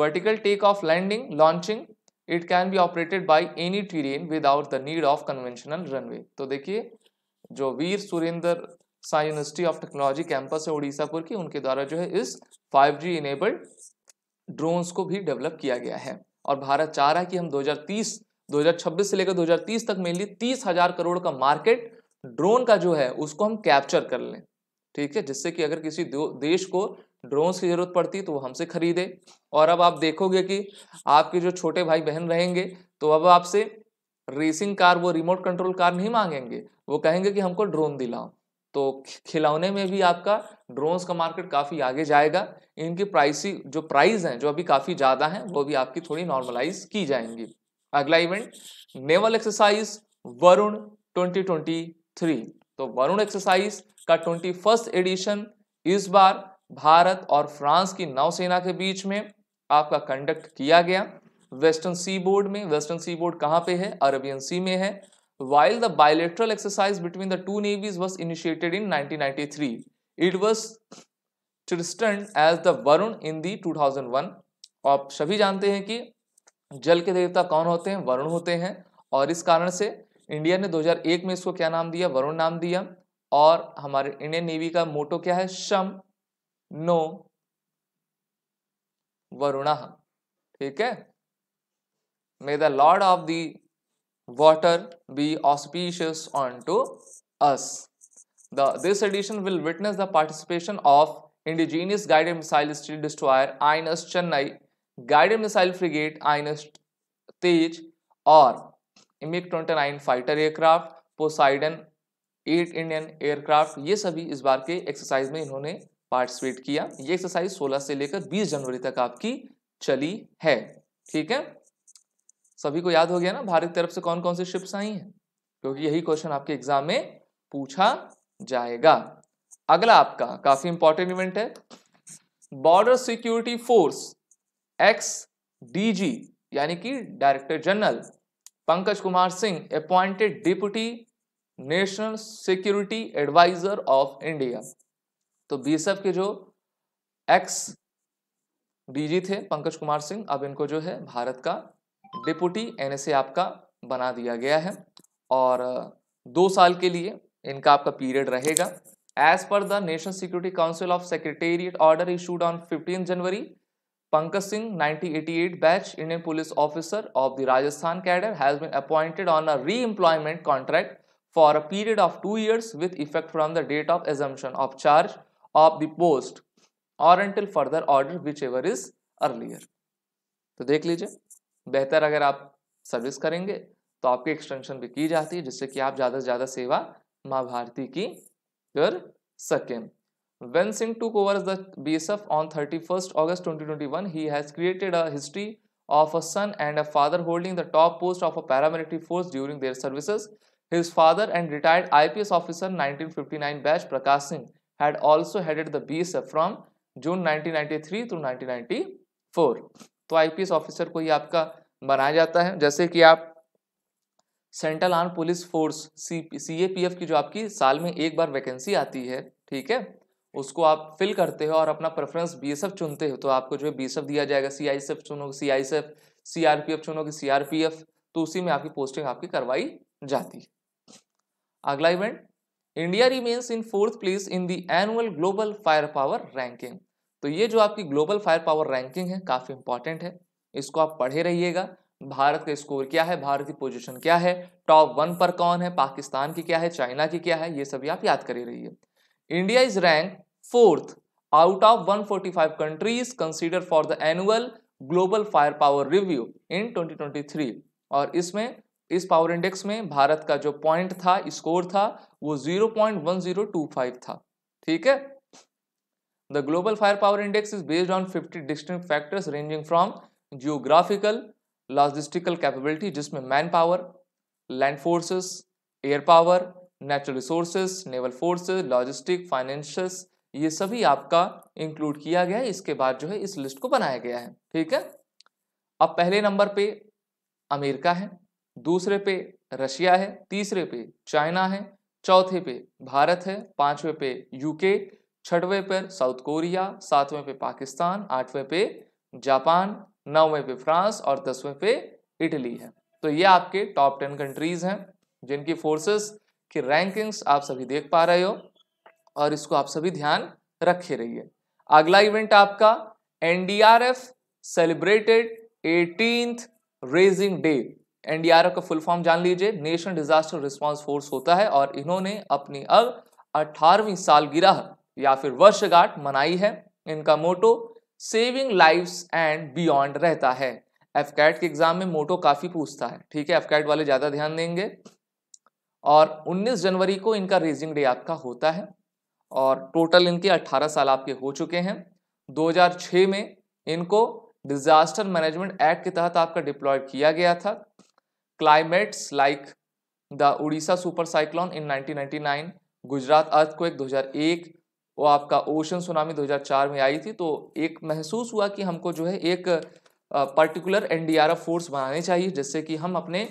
vertical take off landing launching it can be operated by any terrain without the need of conventional runway तो देखिए जो Veer Surendra Sai university of technology campus है उड़ीसापुर की उनके द्वारा जो है इस 5G इनेबल्ड ड्रोन्स को भी डेवलप किया गया है और भारत चाह रहा है कि हम 2030 2026 से लेकर 2030 तक मेनली तीस हजार करोड़ का मार्केट ड्रोन का जो है उसको हम कैप्चर कर लें ठीक है जिससे कि अगर किसी देश को ड्रोन्स की जरूरत पड़ती तो वो हमसे खरीदे और अब आप देखोगे कि आपके जो छोटे भाई बहन रहेंगे तो अब आपसे रेसिंग कार वो रिमोट कंट्रोल कार नहीं मांगेंगे वो कहेंगे कि हमको ड्रोन दिलाओ तो खिलौने में भी आपका ड्रोन्स का मार्केट काफ़ी आगे जाएगा इनकी प्राइसी जो प्राइस हैं जो अभी काफ़ी ज़्यादा हैं वो भी आपकी थोड़ी नॉर्मलाइज की जाएंगी अगला इवेंट नेवल एक्सरसाइज वरुण 2023 तो वरुण एक्सरसाइज का ट्वेंटी एडिशन इस बार भारत और फ्रांस की नौसेना के बीच में आपका कंडक्ट किया गया वेस्टर्न सी बोर्ड में वेस्टर्न सी बोर्ड कहाँ पे है अरबियन सी में है while the bilateral exercise between the two navies was initiated in 1993. It was christened as the Varun in the 2001. आप सभी जानते हैं कि जल के देवता कौन होते हैं वरुण होते हैं और इस कारण से इंडिया ने 2001 में इसको क्या नाम दिया वरुण नाम दिया और हमारे इंडियन नेवी का मोटो क्या है शम नो वरुणा ठीक है may the lord of the water be auspicious unto us. The, this edition will witness the participation of indigenous guided missile steel destroyer INS Chennai, guided missile frigate INS Tej or mig 29 fighter aircraft poseidon eight Indian aircraft ये सभी इस बार के exercise में इन्होंने participate किया ये exercise 16 से लेकर 20 जनवरी तक आपकी चली है ठीक है सभी को याद हो गया ना भारत की तरफ से कौन कौन सी शिप्स आई हैं क्योंकि यही क्वेश्चन आपके एग्जाम में पूछा जाएगा अगला आपका काफी इंपॉर्टेंट इवेंट है border security force ex DG यानी कि director general Pankaj Kumar Singh appointed deputy national security adviser of India तो बीएसएफ के जो एक्स डीजी थे पंकज कुमार सिंह अब इनको जो है भारत का डिपुटी एनएसए आपका बना दिया गया है और दो साल के लिए इनका आपका पीरियड रहेगा as per the national security council of secretariat order issued on fifteen January Pankaj Singh 1988 batch Indian police officer of the Rajasthan cadre has been appointed on a re employment contract for a period of two years with effect from the date of assumption of charge of the post और further order whichever is earlier तो देख लीजिए बेहतर अगर आप service करेंगे तो आपकी एक्सटेंशन भी की जाती है जिससे कि आप ज्यादा से ज्यादा सेवा महाभारती की कर सकें when Singh took over the B S F on thirty first August twenty has created a history of a son and a father holding the top post of a paramilitary force during their services his father and retired I P S officer batch Prakash Singh had also headed the B S F from June nineteen ninety three to nineteen ninety four तो IPS officer को ही आपका बनाया जाता है जैसे कि आप central arm police force C C P की जो आपकी साल में एक बार वैकेंसी आती है ठीक है उसको आप फिल करते हो और अपना प्रेफरेंस बी एस एफ चुनते हो तो आपको जो है बी एस एफ दिया जाएगा सी आई एफ चुनोगे C I F C R P F चुनोगे सी आर पी एफ तो उसी में आपकी पोस्टिंग आपकी करवाई जाती है अगला event India remains in fourth place in the annual global fire power ranking तो ये जो आपकी ग्लोबल फायर पावर रैंकिंग है काफ़ी इंपॉर्टेंट है इसको आप पढ़े रहिएगा भारत का स्कोर क्या है भारत की पोजिशन क्या है टॉप वन पर कौन है पाकिस्तान की क्या है चाइना की क्या है ये सभी आप याद कर रहिए India is rank fourth countries consider 145 the annual global fire power review in twenty twenty 2023 और इसमें इस पावर इंडेक्स में भारत का जो पॉइंट था स्कोर था वो 0.1025 था ठीक है The global firepower index is based on 50 distinct factors ranging from geographical, logistical capability जिसमें man power land forces air power natural resources naval forces logistic financials ये सभी आपका इंक्लूड किया गया है इसके बाद जो है इस लिस्ट को बनाया गया है ठीक है अब पहले नंबर पे अमेरिका है दूसरे पे रशिया है तीसरे पे चाइना है चौथे पे भारत है पांचवे पे यूके छठवें पर साउथ कोरिया सातवें पे पाकिस्तान आठवें पे जापान नौवें पे फ्रांस और दसवें पे इटली है तो ये आपके टॉप टेन कंट्रीज हैं जिनकी फोर्सेस की रैंकिंग्स आप सभी देख पा रहे हो और इसको आप सभी ध्यान रखे रहिए अगला इवेंट आपका NDRF celebrated eighteenth raising day NDRF का फुल फॉर्म जान लीजिए नेशनल डिजास्टर रिस्पांस फोर्स होता है और इन्होंने अपनी अब अठारहवीं सालगिरह या फिर वर्षगांठ मनाई है इनका motto saving life and beyond रहता है एफ कैट के एग्जाम में मोटो काफी पूछता है ठीक है एफ कैट वाले ज्यादा ध्यान देंगे और 19 जनवरी को इनका रेजिंग डे आपका होता है और टोटल इनके 18 साल आपके हो चुके हैं 2006 में इनको डिजास्टर मैनेजमेंट एक्ट के तहत आपका डिप्लॉय किया गया था climates like the Odisha super cyclone in 1999 Gujarat earth को एक वो आपका ओशन सुनामी 2004 में आई थी तो एक महसूस हुआ कि हमको जो है एक पर्टिकुलर एनडीआरएफ फोर्स बनानी चाहिए जिससे कि हम अपने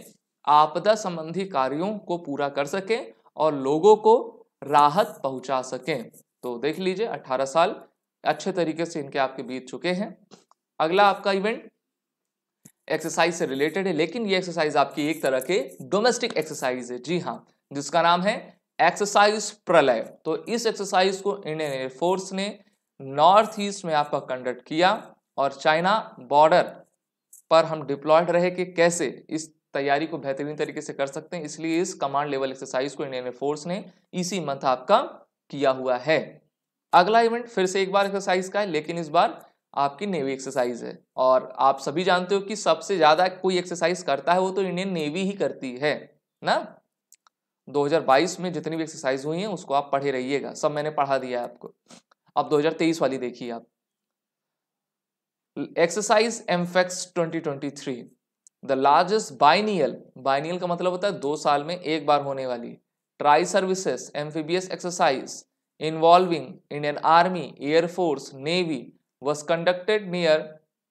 आपदा संबंधी कार्यों को पूरा कर सकें और लोगों को राहत पहुंचा सकें तो देख लीजिए 18 साल अच्छे तरीके से इनके आपके बीत चुके हैं अगला आपका इवेंट एक्सरसाइज से रिलेटेड है लेकिन ये एक्सरसाइज आपकी एक तरह के डोमेस्टिक एक्सरसाइज है जी हाँ जिसका नाम है एक्सरसाइज प्रलय तो इस एक्सरसाइज को इंडियन एयरफोर्स ने नॉर्थ ईस्ट में आपका कंडक्ट किया और चाइना बॉर्डर पर हम डिप्लॉयड रहे कि कैसे इस तैयारी को बेहतरीन तरीके से कर सकते हैं इसलिए इस कमांड लेवल एक्सरसाइज को इंडियन एयरफोर्स ने इसी मंथ आपका किया हुआ है अगला इवेंट फिर से एक बार एक्सरसाइज का है लेकिन इस बार आपकी नेवी एक्सरसाइज है और आप सभी जानते हो कि सबसे ज़्यादा कोई एक्सरसाइज करता है वो तो इंडियन नेवी ही करती है ना 2022 में जितनी भी एक्सरसाइज हुई है उसको आप पढ़े रहिएगा सब मैंने पढ़ा दिया है आपको अब 2023 वाली देखिए आप exercise AMPHEX 2023 the largest biennial biennial का मतलब होता है दो साल में एक बार होने वाली tri services amphibious exercise involving Indian army air force navy was conducted near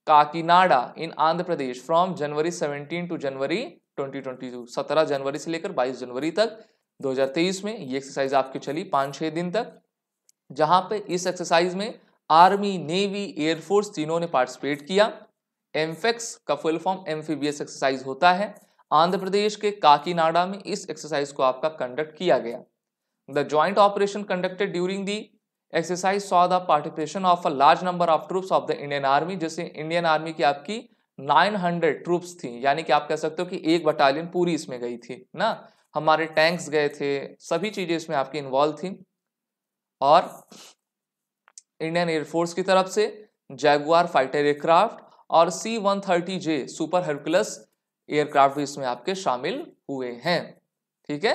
Kakinada in Andhra Pradesh from January seventeen to January 2022 17 जनवरी से लेकर 22 जनवरी तक 2023 में ये एक्सरसाइज आपकी चली पाँच छः दिन तक जहां पे इस एक्सरसाइज में आर्मी नेवी एयरफोर्स तीनों ने पार्टिसिपेट किया एम्फेक्स का फुल फॉर्म एम्फीबियस एक्सरसाइज होता है आंध्र प्रदेश के काकीनाडा में इस एक्सरसाइज को आपका कंडक्ट किया गया the joint operation conducted during the exercise saw the participation of a large number of troops of the Indian army जैसे इंडियन आर्मी की आपकी 900 ट्रूप्स थी यानी कि आप कह सकते हो कि एक बटालियन पूरी इसमें गई थी ना हमारे टैंक्स गए थे सभी चीज़ें इसमें आपकी इन्वॉल्व थी और इंडियन एयरफोर्स की तरफ से जैगुआर फाइटर एयरक्राफ्ट और C one thirty J super Hercules aircraft भी इसमें आपके शामिल हुए हैं ठीक है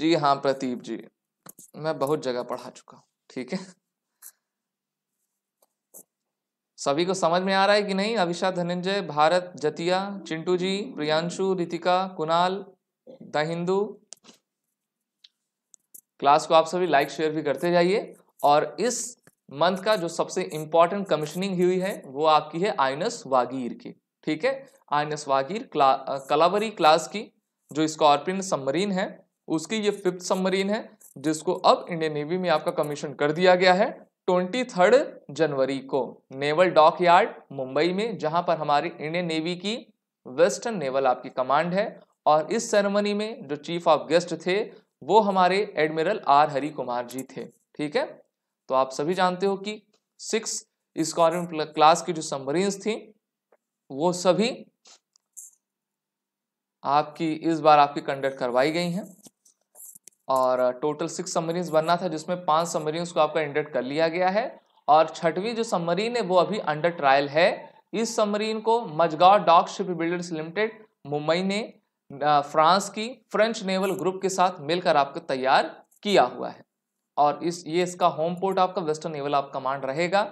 जी हाँ प्रतीप जी मैं बहुत जगह पढ़ा चुका ठीक है सभी को समझ में आ रहा है कि नहीं अभिषा धनंजय भारत जतिया चिंटू जी प्रियांशु रितिका कुणाल द हिंदू क्लास को आप सभी लाइक शेयर भी करते जाइए और इस मंथ का जो सबसे इंपॉर्टेंट कमीशनिंग हुई है वो आपकी है आइनस वागीर की ठीक है आइनस वागीर कलावरी क्लास की जो स्कॉर्पियन सबमरीन है उसकी ये फिफ्थ सबमरीन है जिसको अब इंडियन नेवी में आपका कमीशन कर दिया गया है ट्वेंटी थर्ड जनवरी को नेवल डॉक यार्ड मुंबई में जहां पर हमारी इंडियन नेवी की वेस्टर्न नेवल आपकी कमांड है और इस सेरेमनी में जो चीफ ऑफ गेस्ट थे वो हमारे एडमिरल आर हरि कुमार जी थे ठीक है तो आप सभी जानते हो कि सिक्स स्कॉर्पियन क्लास की जो सबमरीन्स थी वो सभी आपकी इस बार आपकी कंडक्ट करवाई गई हैं और टोटल सिक्स सबमरीन बनना था जिसमें पांच सबमरीन्स को आपका इंडेक्ट कर लिया गया है और छठवीं जो सबमरीन है वो अभी अंडर ट्रायल है इस सबमरीन को Mazagon dock ship builders limited Mumbai ने फ्रांस की फ्रेंच नेवल ग्रुप के साथ मिलकर आपको तैयार किया हुआ है और इस ये इसका होम पोर्ट आपका वेस्टर्न नेवल आप कमांड रहेगा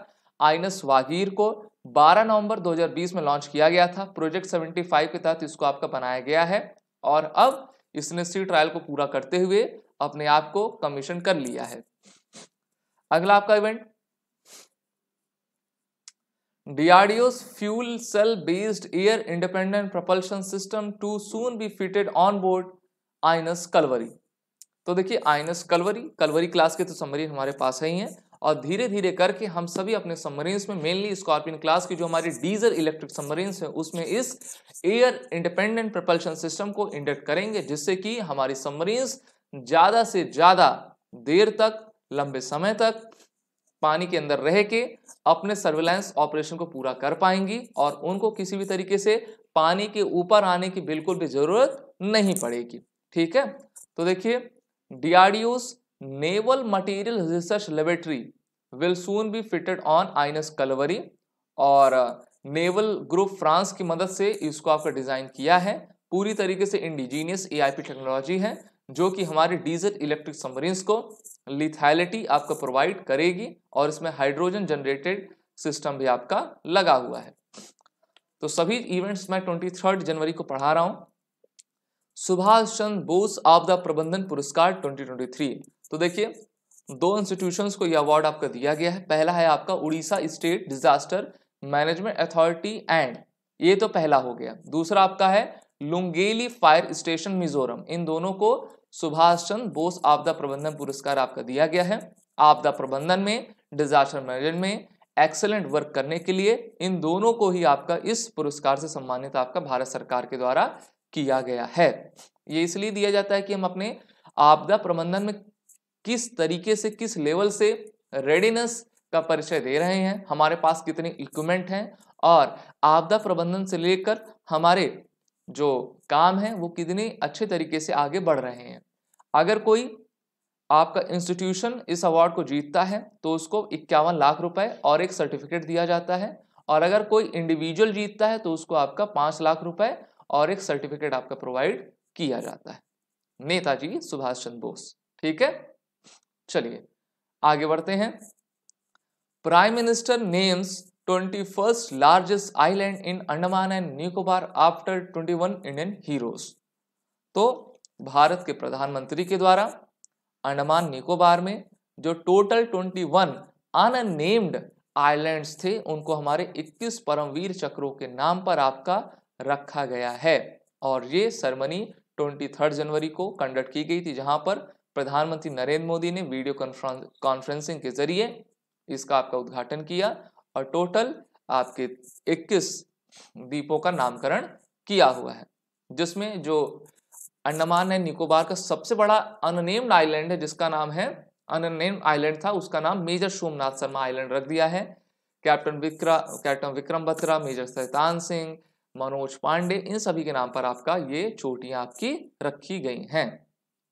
आइनस वागीर को 12 नवंबर 2020 में लॉन्च किया गया था प्रोजेक्ट 75 के तहत इसको आपका बनाया गया है और अब इसने सी ट्रायल को पूरा करते हुए अपने आप को कमीशन कर लिया है अगला आपका event DRDO fuel cell based air independent propulsion system to soon be fitted on board INS Kalvari तो देखिए आइनस कलवरी कलवरी क्लास के तो सबमरीन हमारे पास ही हैं और धीरे धीरे करके हम सभी अपने सबमरीन्स में मेनली स्कॉर्पियन क्लास की जो हमारी डीजल इलेक्ट्रिक सबमरीन्स है उसमें इस एयर इंडिपेंडेंट प्रपल्शन सिस्टम को इंडक्ट करेंगे जिससे कि हमारी सबमरीन्स ज़्यादा से ज़्यादा देर तक लंबे समय तक पानी के अंदर रह के अपने सर्विलांस ऑपरेशन को पूरा कर पाएंगी और उनको किसी भी तरीके से पानी के ऊपर आने की बिल्कुल भी ज़रूरत नहीं पड़ेगी ठीक है तो देखिए DRDO's naval material research laboratory will soon be fitted on INS Kalvari और नेवल ग्रुप फ्रांस की मदद से इसको आपका डिज़ाइन किया है पूरी तरीके से इंडिजीनियस एआईपी टेक्नोलॉजी है जो कि हमारे डीजल इलेक्ट्रिक सबमरीन्स को लिथैलिटी आपका प्रोवाइड करेगी और इसमें हाइड्रोजन जनरेटेड सिस्टम भी आपका लगा हुआ है तो सभी इवेंट्स मैं ट्वेंटी थर्ड जनवरी को पढ़ा रहा हूँ सुभाष चंद्र बोस द प्रबंधन पुरस्कार 2023 तो देखिए दो इंस्टीट्यूशंस को यह अवार्ड आपका दिया गया है पहला है आपका Odisha state disaster management authority and ये तो पहला हो गया दूसरा आपका है लुंगेली फायर स्टेशन मिजोरम इन दोनों को सुभाष चंद्र बोस आपदा प्रबंधन पुरस्कार आपका दिया गया है आपदा प्रबंधन में डिजास्टर मैनेजमेंट में एक्सेलेंट वर्क करने के लिए इन दोनों को ही आपका इस पुरस्कार से सम्मानित आपका भारत सरकार के द्वारा किया गया है ये इसलिए दिया जाता है कि हम अपने आपदा प्रबंधन में किस तरीके से किस लेवल से रेडीनेस का परिचय दे रहे हैं हमारे पास कितने इक्विपमेंट हैं और आपदा प्रबंधन से लेकर हमारे जो काम है वो कितने अच्छे तरीके से आगे बढ़ रहे हैं अगर कोई आपका इंस्टीट्यूशन इस अवार्ड को जीतता है तो उसको इक्यावन लाख रुपए और एक सर्टिफिकेट दिया जाता है और अगर कोई इंडिविजुअल जीतता है तो उसको आपका पांच लाख रुपए और एक सर्टिफिकेट आपका प्रोवाइड किया जाता है नेताजी सुभाष चंद्र बोस ठीक है चलिए आगे बढ़ते हैं prime minister names twenty first largest island in Andaman and Nicobar after twenty one Indian heroes तो भारत के प्रधानमंत्री के द्वारा अंडमान निकोबार में जो टोटल 21 अननेम्ड आइलैंड्स थे उनको हमारे 21 परमवीर चक्रों के नाम पर आपका रखा गया है और ये सेरेमनी 23 जनवरी को कंडक्ट की गई थी जहां पर प्रधानमंत्री नरेंद्र मोदी ने वीडियो कॉन्फ्रेंसिंग के जरिए इसका आपका उद्घाटन किया और टोटल आपके 21 द्वीपों का नामकरण किया हुआ है जिसमें जो अंडमान एंड निकोबार का सबसे बड़ा अननेम्ड आइलैंड है जिसका नाम है अननेम्ड आइलैंड था उसका नाम मेजर सोमनाथ शर्मा आइलैंड रख दिया है कैप्टन विक्रा कैप्टन विक्रम बत्रा मेजर सैतान सिंह मनोज पांडे इन सभी के नाम पर आपका ये चोटियां आपकी रखी गई हैं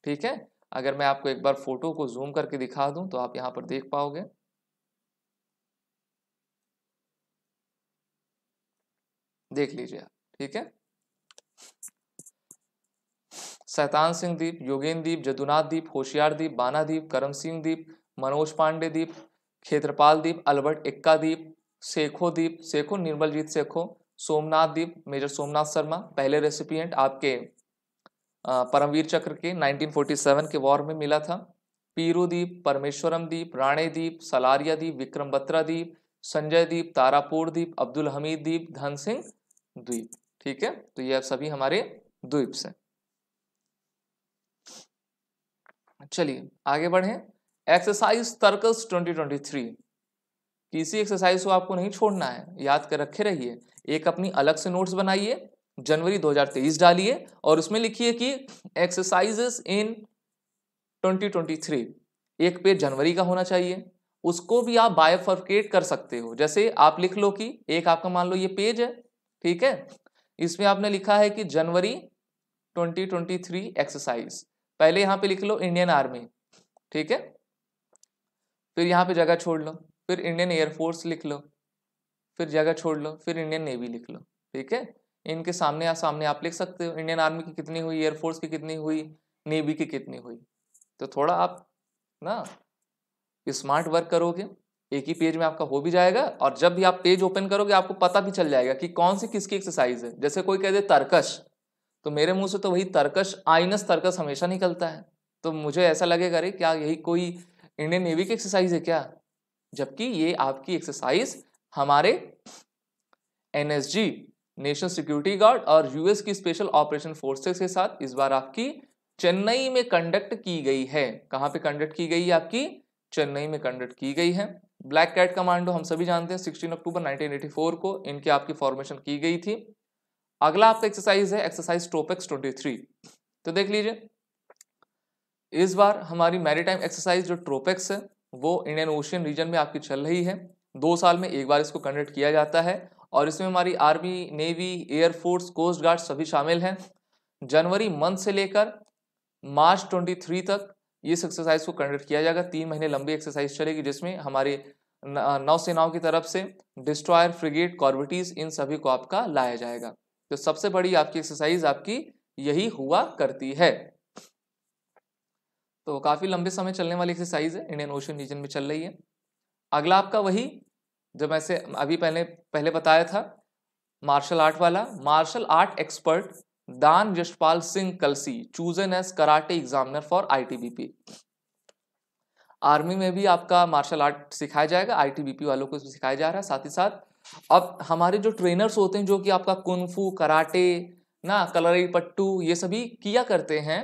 ठीक है अगर मैं आपको एक बार फोटो को जूम करके दिखा दूं तो आप यहां पर देख पाओगे देख लीजिए आप ठीक है सैतान सिंह दीप योगेंद्र दीप जदुनाथ दीप होशियार दीप बाना दीप करम सिंह दीप मनोज पांडे दीप खेत्रपाल दीप अल्बर्ट इक्का दीप सेखो दीप सेखो निर्मलजीत शेखो सोमनाथ दीप मेजर सोमनाथ शर्मा पहले रेसिपियंट आपके परमवीर चक्र के 1947 के वॉर में मिला था पीरू दीप परमेश्वरम दीप राणे दीप सलारिया दीप विक्रम बत्रा दीप संजय दीप तारापुर दीप अब्दुल हमीद दीप धन सिंह द्वीप ठीक है तो ये सभी हमारे द्वीप हैं चलिए आगे बढ़े एक्सरसाइज तर्कस 2023 किसी एक्सरसाइज को आपको नहीं छोड़ना है याद कर रखे रहिए एक अपनी अलग से नोट्स बनाइए जनवरी 2023 डालिए और उसमें लिखिए कि एक्सरसाइजेस इन 2023 एक पेज जनवरी का होना चाहिए उसको भी आप बायोफर्केट कर सकते हो जैसे आप लिख लो कि एक आपका मान लो ये पेज है ठीक है इसमें आपने लिखा है कि जनवरी 2023 एक्सरसाइज पहले यहां पे लिख लो इंडियन आर्मी ठीक है फिर यहाँ पे जगह छोड़ लो फिर इंडियन एयरफोर्स लिख लो फिर जगह छोड़ लो फिर इंडियन नेवी लिख लो ठीक है इनके सामने या सामने आप लिख सकते हो इंडियन आर्मी की कितनी हुई एयरफोर्स की कितनी हुई नेवी की कितनी हुई तो थोड़ा आप ना स्मार्ट वर्क करोगे एक ही पेज में आपका हो भी जाएगा और जब भी आप पेज ओपन करोगे आपको पता भी चल जाएगा कि कौन सी किसकी एक्सरसाइज है जैसे कोई कह दे तर्कश तो मेरे मुंह से तो वही तर्कश आइनस तर्कस हमेशा निकलता है तो मुझे ऐसा लगेगा अरे क्या यही कोई इंडियन नेवी की एक्सरसाइज है क्या जबकि ये आपकी एक्सरसाइज हमारे एनएसजी नेशनल सिक्योरिटी गार्ड और यूएस की स्पेशल ऑपरेशन फोर्सेस के साथ इस बार आपकी चेन्नई में कंडक्ट की गई है कहाँ पे कंडक्ट की गई है आपकी चेन्नई में कंडक्ट की गई है ब्लैक कैट कमांडो हम सभी जानते हैं 16 अक्टूबर 1984 को इनकी आपकी फॉर्मेशन की गई थी अगला आपका एक्सरसाइज है एक्सरसाइज टोपेक्स ट्वेंटी थ्री तो देख लीजिए इस बार हमारी मैरीटाइम एक्सरसाइज जो ट्रोपेक्स है वो इंडियन ओशियन रीजन में आपकी चल रही है दो साल में एक बार इसको कंडक्ट किया जाता है और इसमें हमारी army navy air force coast guard सभी शामिल हैं जनवरी मंथ से लेकर मार्च 23 तक इस एक्सरसाइज को कंडक्ट किया जाएगा तीन महीने लंबी एक्सरसाइज चलेगी जिसमें हमारे नौसेनाओं की तरफ से डिस्ट्रॉयर फ्रिगेट कॉर्बिटीज इन सभी को आपका लाया जाएगा तो सबसे बड़ी आपकी एक्सरसाइज आपकी यही हुआ करती है तो काफ़ी लंबे समय चलने वाली एक्सरसाइज है इंडियन ओशन रीजन में चल रही है अगला आपका वही जो मैं अभी पहले पहले बताया था मार्शल आर्ट वाला martial art expert dan Yashpal Singh Kalsi chosen as karate examiner for ITBP army में भी आपका मार्शल आर्ट सिखाया जाएगा आईटीबीपी वालों को सिखाया जा रहा है साथ ही साथ अब हमारे जो ट्रेनर्स होते हैं जो कि आपका कुनफू कराटे ना कलरई पट्टू ये सभी किया करते हैं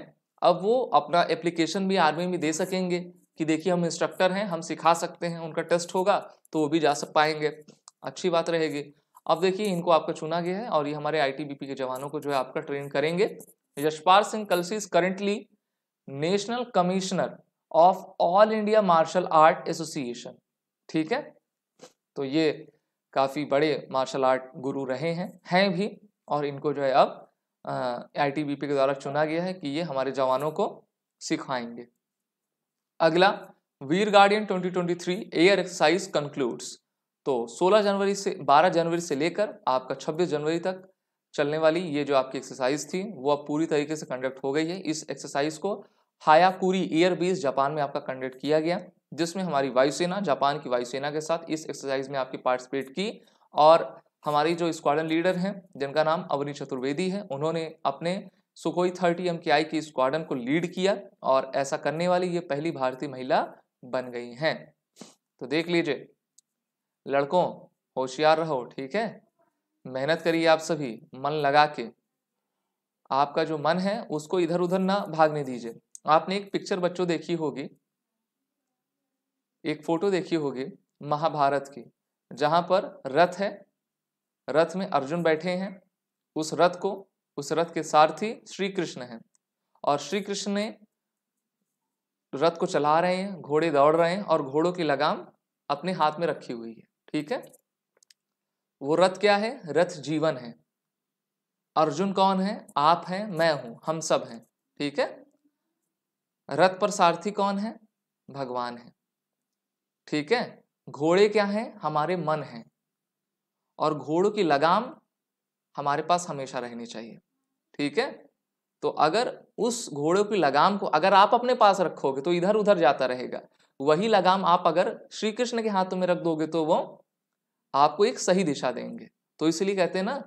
अब वो अपना एप्लीकेशन भी आर्मी में दे सकेंगे कि देखिए हम इंस्ट्रक्टर हैं हम सिखा सकते हैं उनका टेस्ट होगा तो वो भी जा सक पाएंगे अच्छी बात रहेगी अब देखिए इनको आपका चुना गया है और ये हमारे आईटीबीपी के जवानों को जो है आपका ट्रेन करेंगे Yashpal Singh Kalsi is currently national commissioner of all India martial art association ठीक है तो ये काफ़ी बड़े मार्शल आर्ट गुरु रहे हैं हैं भी और इनको जो है अब आई टी बी पी के द्वारा चुना गया है कि ये हमारे जवानों को सिखाएंगे अगला Veer guardian 2023 air exercise concludes तो 16 जनवरी से 12 जनवरी से लेकर आपका 26 जनवरी तक चलने वाली ये जो आपकी एक्सरसाइज थी वो अब पूरी तरीके से कंडक्ट हो गई है इस एक्सरसाइज को हायाकुरी एयर बेस जापान में आपका कंडक्ट किया गया जिसमें हमारी वायुसेना जापान की वायुसेना के साथ इस एक्सरसाइज में आपकी पार्टिसिपेट की और हमारी जो स्क्वाडन लीडर हैं जिनका नाम अवनी चतुर्वेदी है उन्होंने अपने सुखोई थर्टी एम के आई की स्क्वाडन को लीड किया और ऐसा करने वाली ये पहली भारतीय महिला बन गई हैं तो देख लीजिए लड़कों होशियार रहो ठीक है मेहनत करिए आप सभी मन लगा के आपका जो मन है उसको इधर उधर ना भागने दीजिए आपने एक पिक्चर बच्चों देखी होगी एक फोटो देखी होगी महाभारत की जहाँ पर रथ है रथ में अर्जुन बैठे हैं उस रथ को उस रथ के सारथी श्री कृष्ण हैं और श्री कृष्ण ने रथ को चला रहे हैं घोड़े दौड़ रहे हैं और घोड़ों की लगाम अपने हाथ में रखी हुई है ठीक है वो रथ क्या है रथ जीवन है अर्जुन कौन है आप हैं मैं हूं हम सब हैं ठीक है रथ पर सारथी कौन है भगवान है ठीक है घोड़े क्या हैं हमारे मन हैं और घोड़ों की लगाम हमारे पास हमेशा रहनी चाहिए ठीक है तो अगर उस घोड़ों की लगाम को अगर आप अपने पास रखोगे तो इधर उधर जाता रहेगा वही लगाम आप अगर श्री कृष्ण के हाथों में रख दोगे तो वो आपको एक सही दिशा देंगे तो इसलिए कहते हैं ना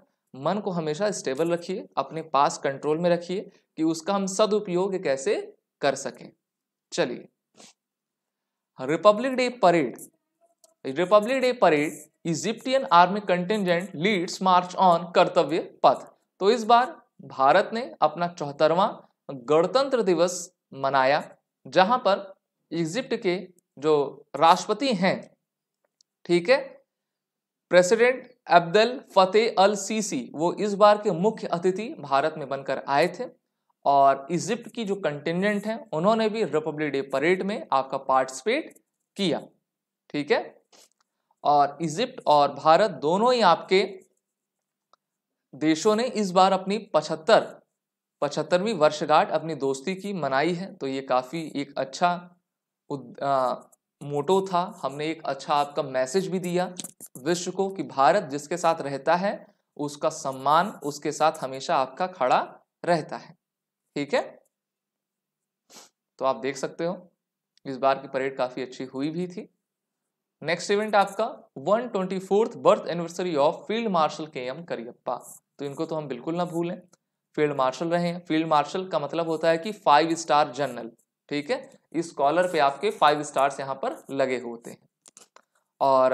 मन को हमेशा स्टेबल रखिए अपने पास कंट्रोल में रखिए कि उसका हम सदुपयोग कैसे कर सकें चलिए republic day parade republic day parade Egyptian army contingent leads march on Kartavya Path तो इस बार भारत ने अपना चौहत्तरवा गणतंत्र दिवस मनाया जहां पर इजिप्ट के जो राष्ट्रपति हैं ठीक है president Abdel Fattah al Sisi वो इस बार के मुख्य अतिथि भारत में बनकर आए थे और इजिप्ट की जो कंटिनेंट है उन्होंने भी रिपब्लिक डे परेड में आपका पार्टिसिपेट किया ठीक है और इजिप्ट और भारत दोनों ही आपके देशों ने इस बार अपनी पचहत्तर पचहत्तरवीं वर्षगांठ अपनी दोस्ती की मनाई है तो ये काफ़ी एक अच्छा आ, मोटो था हमने एक अच्छा आपका मैसेज भी दिया विश्व को कि भारत जिसके साथ रहता है उसका सम्मान उसके साथ हमेशा आपका खड़ा रहता है ठीक है तो आप देख सकते हो इस बार की परेड काफ़ी अच्छी हुई भी थी नेक्स्ट इवेंट आपका one twenty fourth birth anniversary of field marshal K M Cariappa तो इनको तो हम बिल्कुल ना भूलें फील्ड मार्शल रहे हैं फील्ड मार्शल का मतलब होता है कि फाइव स्टार जनरल ठीक है इस कॉलर पे आपके फाइव स्टार्स यहाँ पर लगे होते हैं और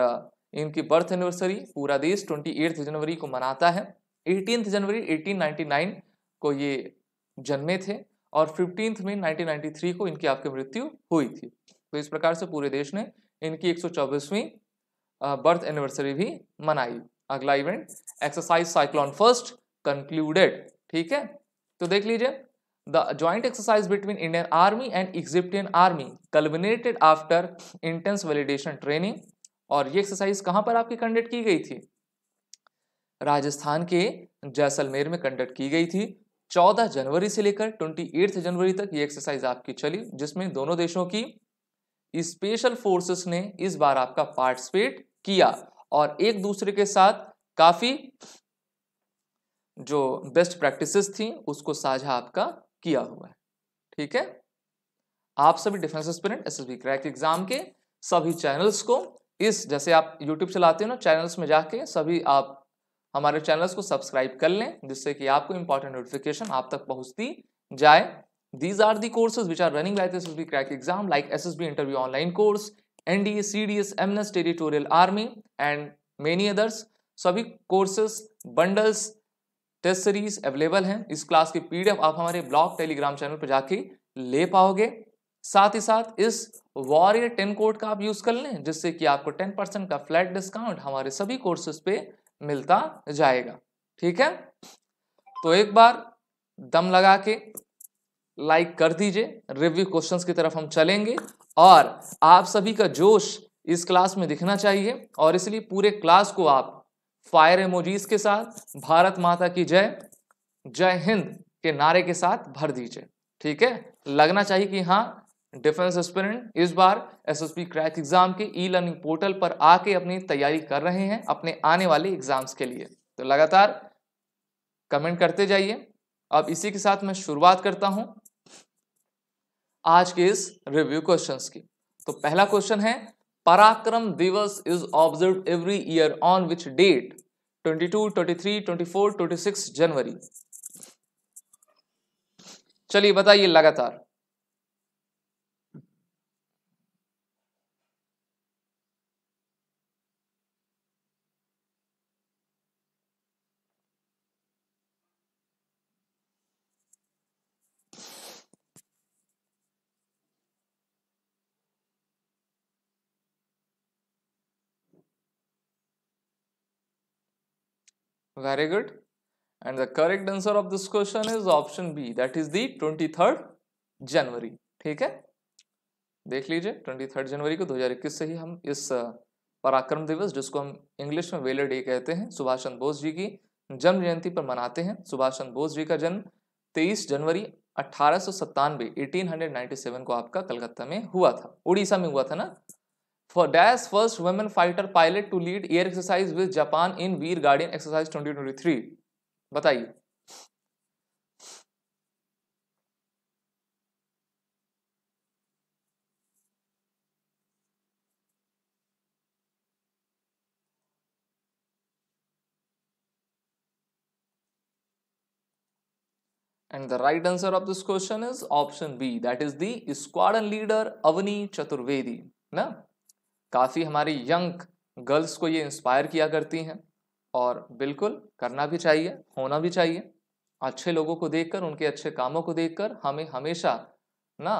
इनकी बर्थ एनिवर्सरी पूरा देश ट्वेंटी जनवरी को मनाता है एटीन जनवरी एटीन को ये जन्मे थे और फिफ्टीन में 1993 को इनकी आपकी मृत्यु हुई थी तो इस प्रकार से पूरे देश ने इनकी एक बर्थ एनिवर्सरी भी मनाई अगला event exercise cyclone first concluded ठीक है तो देख लीजिए the joint exercise between Indian army and Egyptian army culminated after intense validation training और ये एक्सरसाइज कहाँ पर आपकी कंडक्ट की गई थी राजस्थान के जैसलमेर में कंडक्ट की गई थी चौदह जनवरी से लेकर 28 जनवरी तक ये एक्सरसाइज आपकी चली जिसमें दोनों देशों की स्पेशल फोर्सेस ने इस बार आपका पार्टिसिपेट किया और एक दूसरे के साथ काफ़ी जो बेस्ट प्रैक्टिसेस थी उसको साझा आपका किया हुआ है ठीक है आप सभी defence S B crack exam के सभी चैनल्स को इस जैसे आप यूट्यूब चलाते हो ना चैनल्स में जाके सभी आप हमारे चैनल्स को सब्सक्राइब कर लें जिससे कि आपको इंपॉर्टेंट नोटिफिकेशन आप तक पहुंचती जाए these are the courses which are S like SSB crack exam like SSB interview online D S M S territorial army and many others सभी courses bundles test series available हैं इस class की PDF आप हमारे blog Telegram channel पर जाके ले पाओगे साथ ही साथ इस वॉरियर टेन कोड का आप यूज कर लें जिससे कि आपको टेन परसेंट का फ्लैट डिस्काउंट हमारे सभी कोर्सेज पे मिलता जाएगा ठीक है तो एक बार दम लगा के लाइक कर दीजिए रिव्यू क्वेश्चंस की तरफ हम चलेंगे और आप सभी का जोश इस क्लास में दिखना चाहिए और इसलिए पूरे क्लास को आप फायर एमोजीज के साथ भारत माता की जय जय हिंद के नारे के साथ भर दीजिए ठीक है लगना चाहिए कि हाँ डिफेंस एस्पिरेंट इस बार एसएसपी क्रैक एग्जाम के ई लर्निंग पोर्टल पर आके अपनी तैयारी कर रहे हैं अपने आने वाले एग्जाम्स के लिए तो लगातार कमेंट करते जाइए अब इसी के साथ मैं शुरुआत करता हूं आज के इस रिव्यू क्वेश्चंस की तो पहला क्वेश्चन है Parakram Diwas is observe every year on which date 22, 23, 24, 26 January चलिए बताइए लगातार Very good. And the correct answer of this question is option B. That is the 23rd January. ठीक है देख लीजिए 23 जनवरी को 2021 से ही हम इस पराक्रम दिवस जिसको हम इंग्लिश में वेलर डे कहते हैं सुभाष चंद्र बोस जी की जन्म जयंती पर मनाते हैं सुभाष चंद्र बोस जी का जन्म 23 जनवरी अठारह 1897 को आपका कलकत्ता में हुआ था उड़ीसा में हुआ था ना for dash first women fighter pilot to lead air exercise with japan in veer guardian exercise 2023 बताइए And the right answer of this question is option B. That is the squadron leader Avani Chaturvedi. Na? काफ़ी हमारी young girls को ये inspire किया करती हैं और बिल्कुल करना भी चाहिए होना भी चाहिए अच्छे लोगों को देखकर उनके अच्छे कामों को देखकर हमें हमेशा ना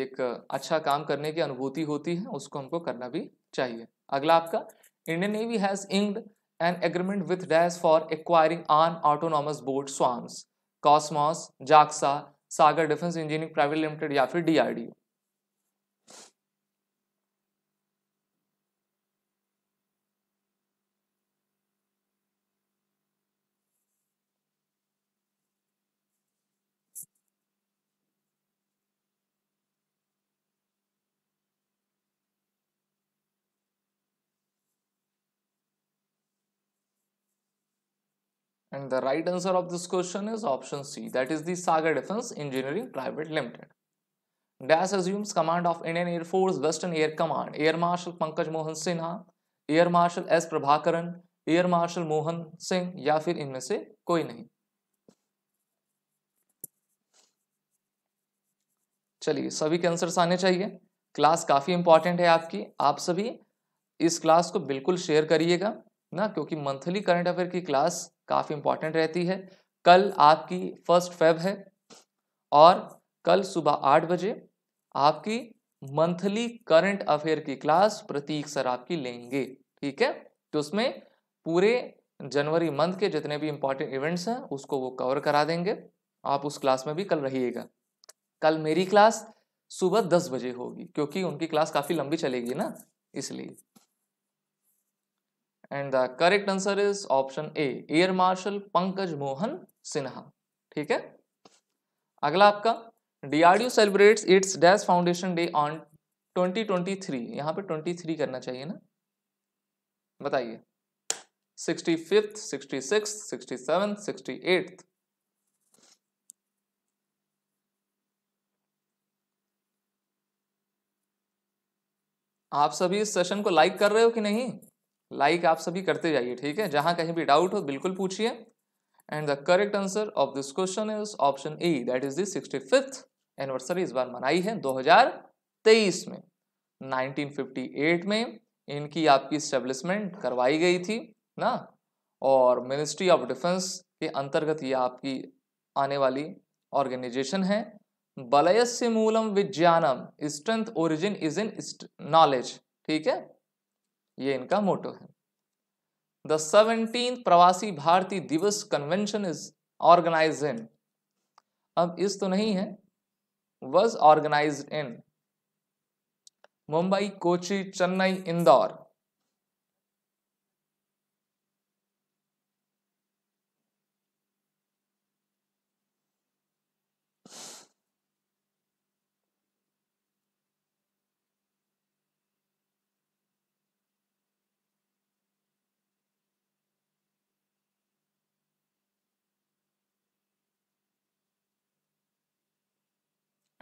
एक अच्छा काम करने की अनुभूति होती है उसको हमको करना भी चाहिए अगला आपका Indian navy has inked an agreement with dash for acquiring an autonomous boat swarms कॉस्मॉस जाक्सा Sagar defence engineering private limited या फिर DRDO And the right answer of this question is option C, that is the Sagar Defense Engineering Private Limited. Dash assumes command of Indian Air Force Western Air Command, Air Marshal Pankaj Mohan Sinha, air marshal s prabhakaran air marshal mohan singh ya fir inme se koi nahi चलिए सभी के answers आने चाहिए class काफ़ी important है आपकी आप सभी इस क्लास को बिल्कुल शेयर करिएगा ना क्योंकि मंथली करंट अफेयर की क्लास काफ़ी इंपॉर्टेंट रहती है कल आपकी फर्स्ट फेब है और कल सुबह आठ बजे आपकी मंथली करंट अफेयर की क्लास प्रतीक सर आपकी लेंगे ठीक है तो उसमें पूरे जनवरी मंथ के जितने भी इंपॉर्टेंट इवेंट्स हैं उसको वो कवर करा देंगे आप उस क्लास में भी कल रहिएगा कल मेरी क्लास सुबह दस बजे होगी क्योंकि उनकी क्लास काफ़ी लंबी चलेगी ना इसलिए and the correct answer is option A air marshal Pankaj Mohan Sinha ठीक है अगला आपका DRDO celebrates its dash foundation day on 2023 यहाँ पे 23 करना चाहिए ना बताइए 65th, 66th, 67th, 68th आप सभी इस सेशन को लाइक कर रहे हो कि नहीं लाइक आप सभी करते जाइए ठीक है जहां कहीं भी डाउट हो बिल्कुल पूछिए and the correct answer of this question is option A that is sixty fifth anniversary इस बार मनाई है 2023 में 1958 में इनकी आपकी स्टेब्लिशमेंट करवाई गई थी ना और मिनिस्ट्री ऑफ डिफेंस के अंतर्गत ये आपकी आने वाली ऑर्गेनाइजेशन है बलयस्य मूलम विज्ञानम strength origin is in knowledge ठीक है ये इनका मोटो है द सेवनटीन प्रवासी भारतीय दिवस कन्वेंशन इज ऑर्गेनाइज इन अब इस तो नहीं है was organize in Mumbai Kochi Chennai Indore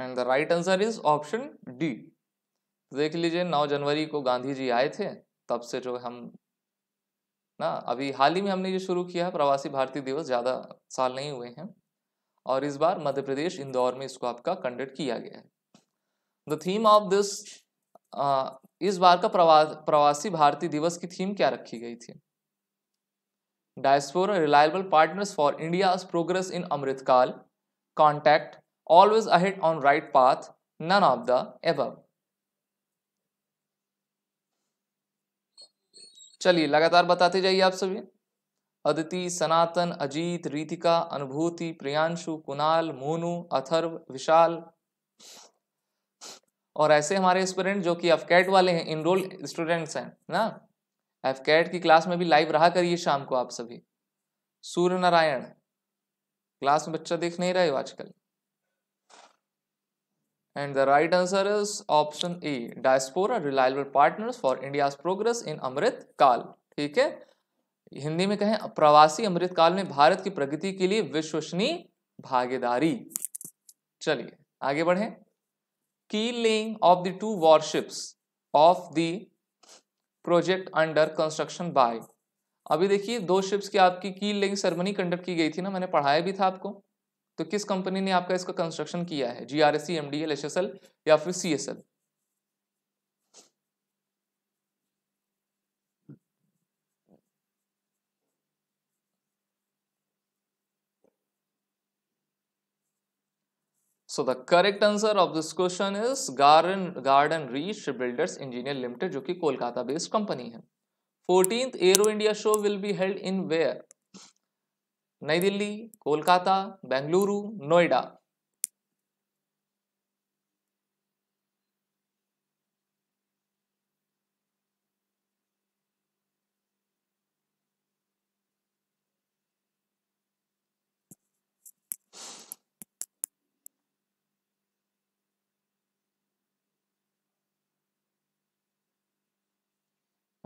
and the right answer is option D देख लीजिए 9 जनवरी को गांधी जी आए थे तब से जो हम ना अभी हाल ही में हमने ये शुरू किया है प्रवासी भारतीय दिवस ज़्यादा साल नहीं हुए हैं और इस बार मध्य प्रदेश इंदौर में इसको आपका कंडक्ट किया गया है द थीम ऑफ दिस इस बार का प्रवा प्रवासी भारतीय दिवस की थीम क्या रखी गई थी diaspora reliable partners for India progress in Amrit Kaal contact always ahead on right path, none of the above. चलिए लगातार बताते जाइए आप सभी अदिति सनातन अजीत रीतिका अनुभूति प्रियांशु कुणाल मोनू अथर्व विशाल और ऐसे हमारे स्टूडेंट जो कि एफकेट वाले हैं इनरोल स्टूडेंट्स हैं ना एफकेट की क्लास में भी लाइव रहा करिए शाम को आप सभी सूर्य नारायण क्लास में बच्चा देख नहीं रहे हो आजकल And the right answer is option A. Diaspora reliable partners for India's progress in Amrit Kal. ठीक है हिंदी में कहें प्रवासी अमृत काल में भारत की प्रगति के लिए विश्वसनीय भागीदारी चलिए आगे बढ़े keeling of the two warships of the project under construction by अभी देखिए दो शिप्स की आपकी कील लिंग सेरेमनी कंडक्ट की गई थी ना मैंने पढ़ाया भी था आपको तो किस कंपनी ने आपका इसका कंस्ट्रक्शन किया है G R GRSC MDL L या फिर C so the correct answer of this question is garden garden reach builders engineer limited जो कि कोलकाता बेस्ड कंपनी है fourteenth aero India show will be held in where New Delhi Kolkata Bengaluru Noida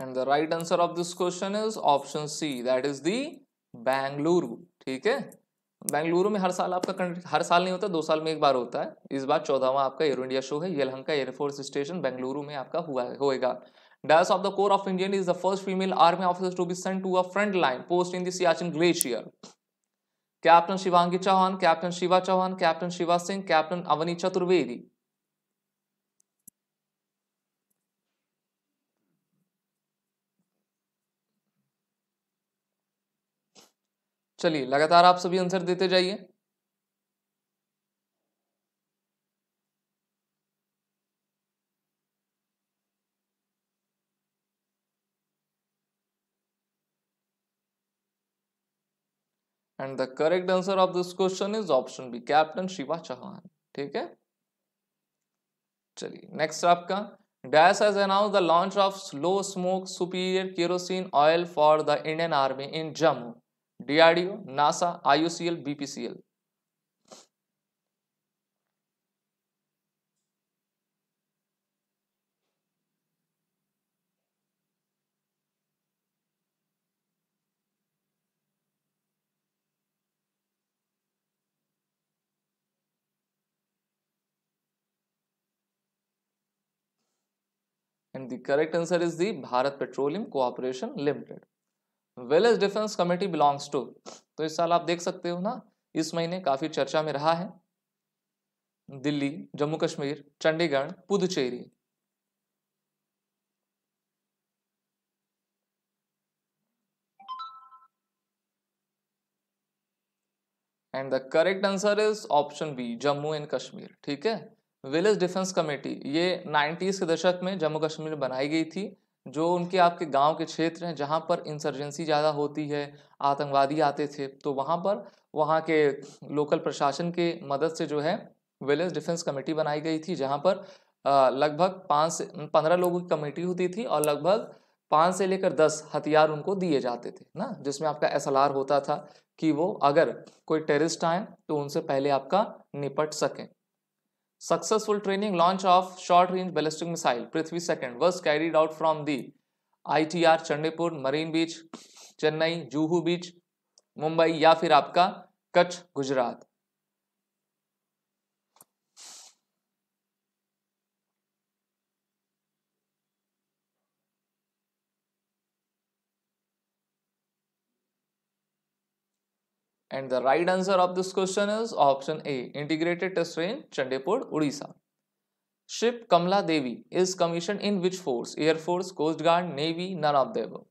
And the right answer of this question is option C, that is the Bengaluru ठीक है बेंगलुरु में हर साल आपका हर साल नहीं होता दो साल में एक बार होता है इस बार चौदहवा आपका एयर इंडिया शो है येलहंका एयरफोर्स स्टेशन बेंगलुरु में आपका हुआ होएगा dash of the corps of Indian is the first female army officer to be sent to a front line post in दिन glacier captain Shivangi Chauhan captain Shiva Chauhan captain Shiva Singh captain Avani Chaturvedi चलिए लगातार आप सभी आंसर देते जाइए and the correct answer of this question is option B captain Shiva Chauhan ठीक है चलिए नेक्स्ट आपका dash has announce the launch of slow smoke superior kerosene oil for the Indian army in Jammu DRDO NASA IUCL BPCL and the correct answer is the Bharat petroleum cooperation limited village defence committee belongs to तो इस साल आप देख सकते हो ना इस महीने काफी चर्चा में रहा है Delhi Jammu Kashmir Chandigarh Puducherry and the correct answer is option B Jammu and Kashmir ठीक है विलेज डिफेंस कमेटी ये 90s के दशक में जम्मू कश्मीर बनाई गई थी जो उनके आपके गांव के क्षेत्र हैं जहाँ पर इंसर्जेंसी ज़्यादा होती है आतंकवादी आते थे तो वहाँ पर वहाँ के लोकल प्रशासन के मदद से जो है विलेज डिफेंस कमेटी बनाई गई थी जहाँ पर लगभग पाँच से पंद्रह लोगों की कमेटी होती थी और लगभग पाँच से लेकर दस हथियार उनको दिए जाते थे ना जिसमें आपका एस होता था कि वो अगर कोई टेरिस्ट आए तो उनसे पहले आपका निपट सकें Successful training launch of short-range ballistic missile Prithvi second was carried out from the ITR Chandipur, Marine Beach, Chennai, Juhu Beach, Mumbai या फिर आपका Kutch Gujarat And the right answer of this question is option A, Integrated Test Range, chandipur Odisha. Ship Kamla Devi is commissioned in which force? Air Force, Coast Guard, Navy, none of the above.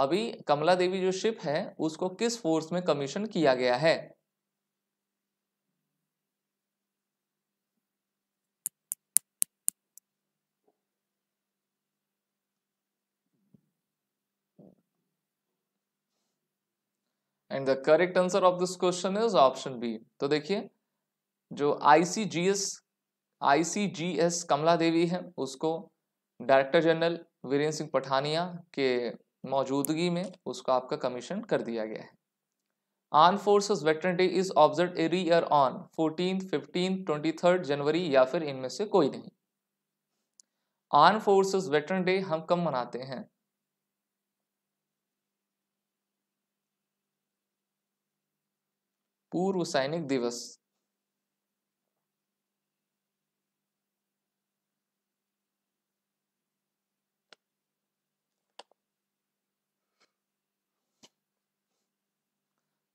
अभी कमला देवी जो ship है उसको किस force में commission किया गया है and the correct answer of this question is option B तो देखिए जो आईसीजीएस आईसीजीएस कमला देवी है उसको डायरेक्टर जनरल वीरेंद्र सिंह पठानिया के मौजूदगी में उसको आपका कमीशन कर दिया गया है arm forces veteran day is observe every year on fourteen fifteen twenty third January या फिर इनमें से कोई नहीं आर्म फोर्सेस वेटरन डे हम कब मनाते हैं पूर्व सैनिक दिवस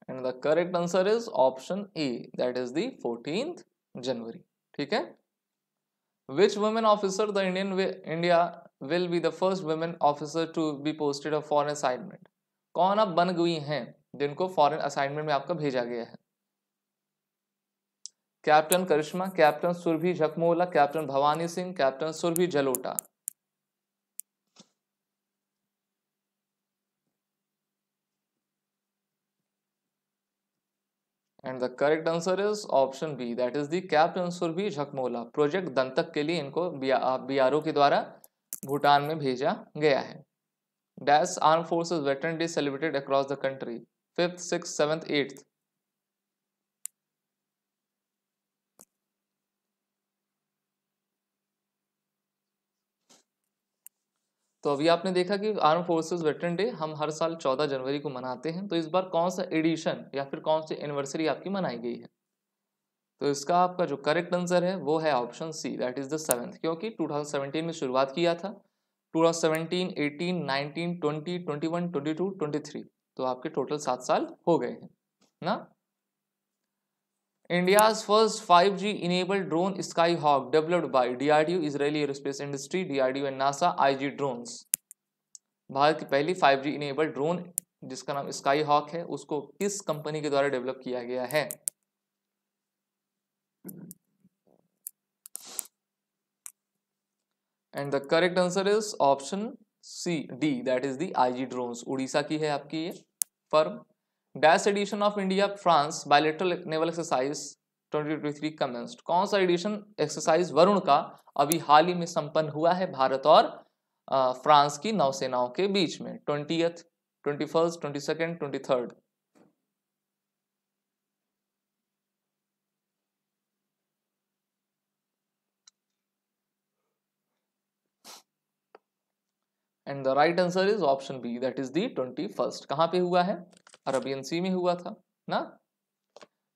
and the correct answer is option A that is fourteen January ठीक है which women officer the Indian India will be the first women officer to be posted foreign assignment कौन अब बन गई हैं जिनको फॉरन असाइनमेंट में आपका भेजा गया है captain Karishma captain Surabhi Jakmola captain Bhawani Singh captain Surbhi Jalota and the correct answer is option B that is the captain Surabhi Jakmola project Dantak के लिए इनको बी आर के द्वारा भूटान में भेजा गया है dash arm forces veteran day celebrated across the country fifth six seventh eighth तो अभी आपने देखा कि आर्म फोर्सेज वेटरन डे हम हर साल 14 जनवरी को मनाते हैं तो इस बार कौन सा एडिशन या फिर कौन सी एनिवर्सरी आपकी मनाई गई है तो इसका आपका जो करेक्ट आंसर है वो है option C that is the seventh क्योंकि 2017 में शुरुआत किया था 2017, 18, 19, 20, 21, 22, 23 तो आपके टोटल सात साल हो गए हैं ना India's first 5G enabled drone Skyhawk developed by DRDO Israeli Aerospace Industry DRDO and NASA IG drones Bharat की पहली 5G इनेबल्ड ड्रोन जिसका नाम स्काई हॉक है उसको किस कंपनी के द्वारा डेवलप किया गया है and the correct answer is option C D that is the IG drones Orissa की है आपकी ये firm dash edition of India France bilateral naval exercise 2023 commenced कौन सा एडिशन एक्सरसाइज वरुण का अभी हाल ही में संपन्न हुआ है भारत और फ्रांस की नौसेनाओं के बीच में twenty twenty first twenty second twenty third and the right answer is option B that is the twenty first कहां पे हुआ है अरबियन सी में हुआ था ना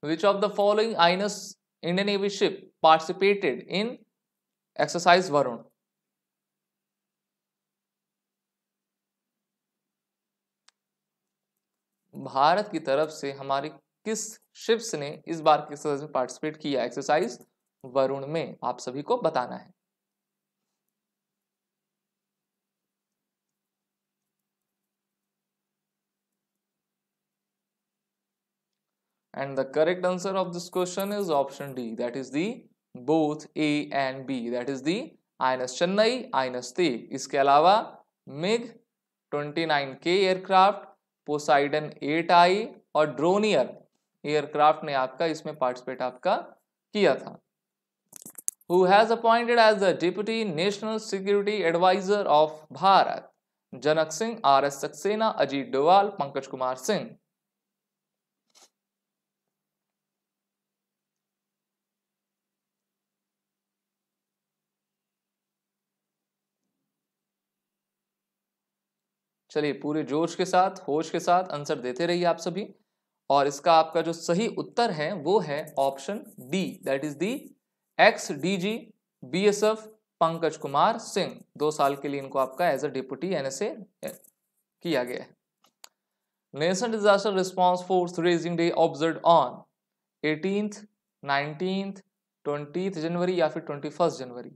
which of the following INS Indian navy ship participated in exercise Varun Bharat की तरफ से हमारी किस शिप्स ने इस बार के एक्सरसाइज में पार्टिसिपेट किया एक्सरसाइज वरुण में आप सभी को बताना है and the correct answer of this question is option D that is the both A and B that is the INS Chennai INS Te iske alawa MiG 29K aircraft poseidon 8I और ड्रोनियर aircraft ने आपका इसमें participate आपका किया था who has appointed as the deputy national security advisor of bharat janak singh rs saxena ajit doval pankaj kumar singh चलिए पूरे जोश के साथ होश के साथ आंसर देते रहिए आप सभी और इसका आपका जो सही उत्तर है वो है option D that is the X D G B S F Pankaj Kumar Singh दो साल के लिए इनको आपका एज ए डिप्टी एनएसए किया गया है national disaster response force raising day observe on eighteen nineteen twenty January या फिर twenty first January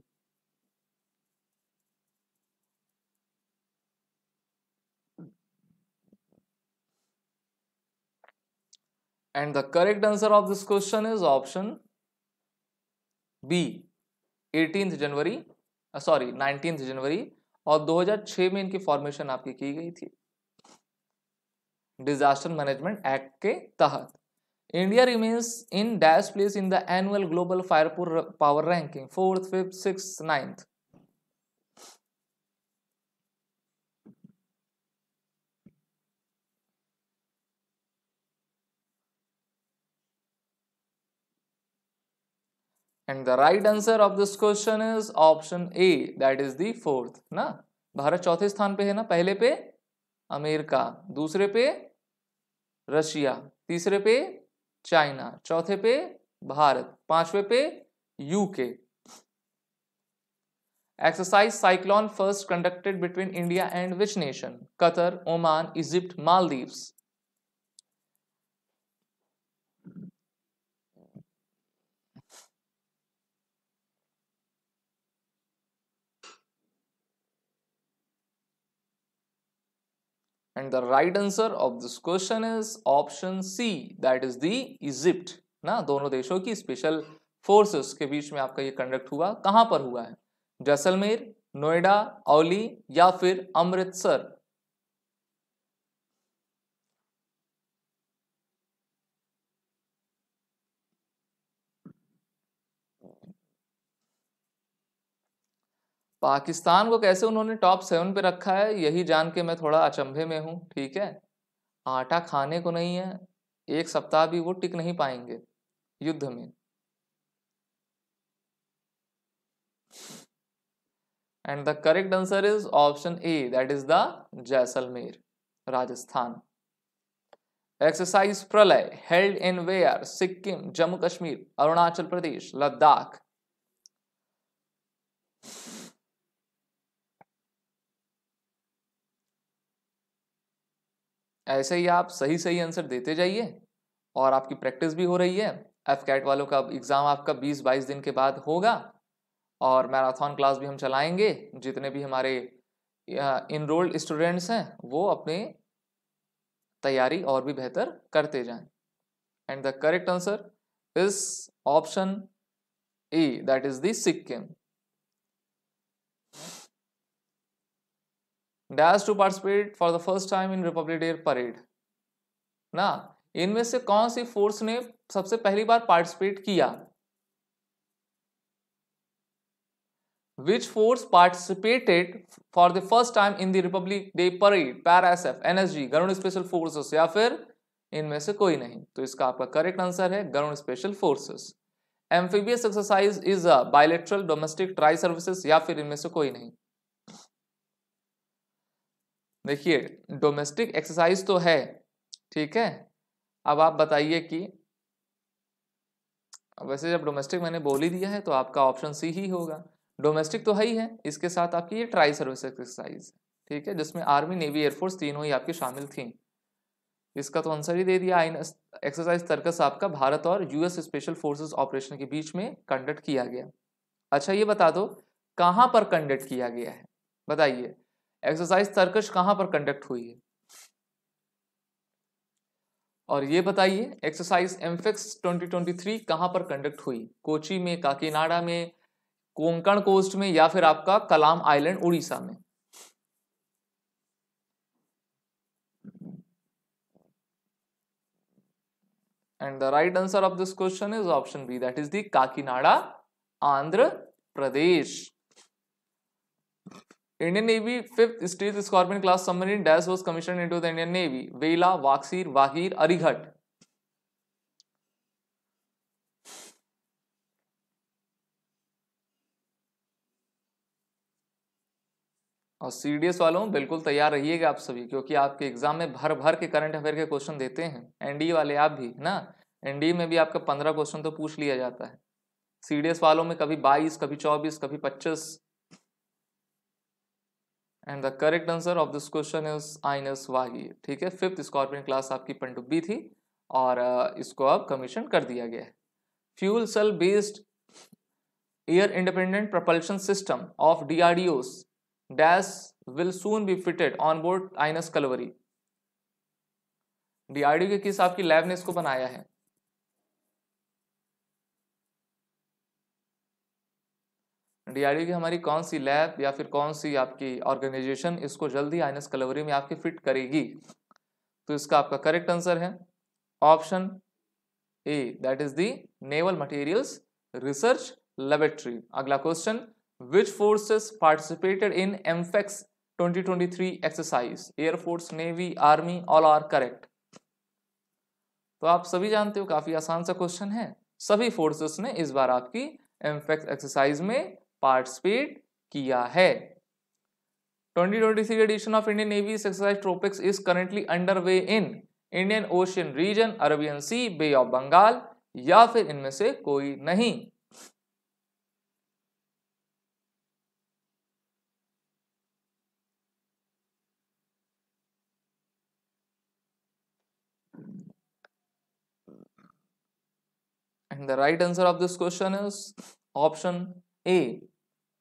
and the correct answer of this question is option B 18th January sorry nineteen January और 2006 में इनकी formation आपकी की गई थी disaster management act के तहत India remains in dash place in the annual global firepower power ranking fourth fifth six ninth and the right answer of this question is option A that is the ना भारत चौथे स्थान पे है ना पहले पे अमेरिका दूसरे पे रशिया तीसरे पे चाइना चौथे पे भारत पांचवे पे UK exercise cyclone first conducted between India and which nation Qatar Oman Egypt Maldives And the right answer of this question is option C, that is the Egypt. ना दोनों देशों की special forces के बीच में आपका ये conduct हुआ कहाँ पर हुआ है जैसलमेर नोएडा औली या फिर अमृतसर पाकिस्तान को कैसे उन्होंने टॉप सेवन पे रखा है यही जान के मैं थोड़ा अचंभे में हूँ ठीक है आटा खाने को नहीं है एक सप्ताह भी वो टिक नहीं पाएंगे युद्ध में and the correct answer is option A that is the Jaisalmer Rajasthan exercise Pralay held in where Sikkim Jammu Kashmir Arunachal Pradesh Ladakh ऐसे ही आप सही सही आंसर देते जाइए और आपकी प्रैक्टिस भी हो रही है एफ कैट वालों का एग्ज़ाम आपका 20-22 दिन के बाद होगा और मैराथन क्लास भी हम चलाएंगे जितने भी हमारे इनरोल्ड स्टूडेंट्स हैं वो अपने तैयारी और भी बेहतर करते जाएं and the correct answer is option A that is the Sikkim dash to participate for the first time in republic day parade ना इनमें से कौन सी फोर्स ने सबसे पहली बार पार्टिसिपेट किया which force which force participated for the first time in the republic F N S G Garud special forces या फिर इनमें से कोई नहीं तो इसका आपका करेक्ट आंसर है Garud special forces amphibious exercise is a bilateral domestic tri services या फिर इनमें से कोई नहीं देखिए डोमेस्टिक एक्सरसाइज तो है ठीक है अब आप बताइए कि वैसे जब डोमेस्टिक मैंने बोल ही दिया है तो आपका ऑप्शन सी ही होगा डोमेस्टिक तो है ही है इसके साथ आपकी ये ट्राई सर्विस एक्सरसाइज ठीक है जिसमें आर्मी नेवी एयरफोर्स तीनों ही आपकी शामिल थी इसका तो आंसर ही दे दिया एक्सरसाइज तर्कस आपका भारत और यूएस स्पेशल फोर्सेस ऑपरेशन के बीच में कंडक्ट किया गया अच्छा ये बता दो कहाँ पर कंडक्ट किया गया है बताइए एक्सरसाइज तर्कश कहां पर कंडक्ट हुई है और ये बताइए एक्सरसाइज एम्फिक्स 2023 कहां पर कंडक्ट हुई कोची में काकीनाडा में कोंकण कोस्ट में या फिर आपका कलाम आइलैंड उड़ीसा में and the right answer of this question is option B that is the Kakinada Andhra Pradesh navy fifth 5th scorpion class submarine dash was was in to the Indian navy Vela Vagsheer वाहिर अरिघट और सीडीएस वालों बिल्कुल तैयार रहिएगा आप सभी क्योंकि आपके एग्जाम में भर भर के करंट अफेयर के क्वेश्चन देते हैं एनडी वाले आप भी ना एनडी में भी आपका पंद्रह क्वेश्चन तो पूछ लिया जाता है सीडीएस वालों में कभी बाईस कभी चौबीस कभी पच्चीस and the correct answer of this question is INS वाही ठीक है फिफ्थ स्कॉर्पियन क्लास आपकी पनडुब्बी थी और uh, इसको अब कमीशन कर दिया गया है fuel cell based air independent propulsion system of D R D O's dash will soon be fitted on board INS Kalvari D D R O के किस आपकी लैब ने इसको बनाया है डी की हमारी कौन सी लैब या फिर कौन सी आपकी ऑर्गेनाइजेशन इसको जल्दी आई एन कलवरी में आपकी फिट करेगी तो इसका आपका करेक्ट आंसर है option A that is the naval materials research laboratory अगला question which forces participated in AMPHEX 2023 exercise air force navy army all are correct तो आप सभी जानते हो काफी आसान सा क्वेश्चन है सभी फोर्सेस ने इस बार आपकी एमफेक्स एक्सरसाइज में पार्टिसिपेट किया है 2023 edition of Indian navy exercise TROPEX is currently under way in Indian ocean region Arabian sea bay of Bengal या फिर इनमें से कोई नहीं and the right answer of this question is option A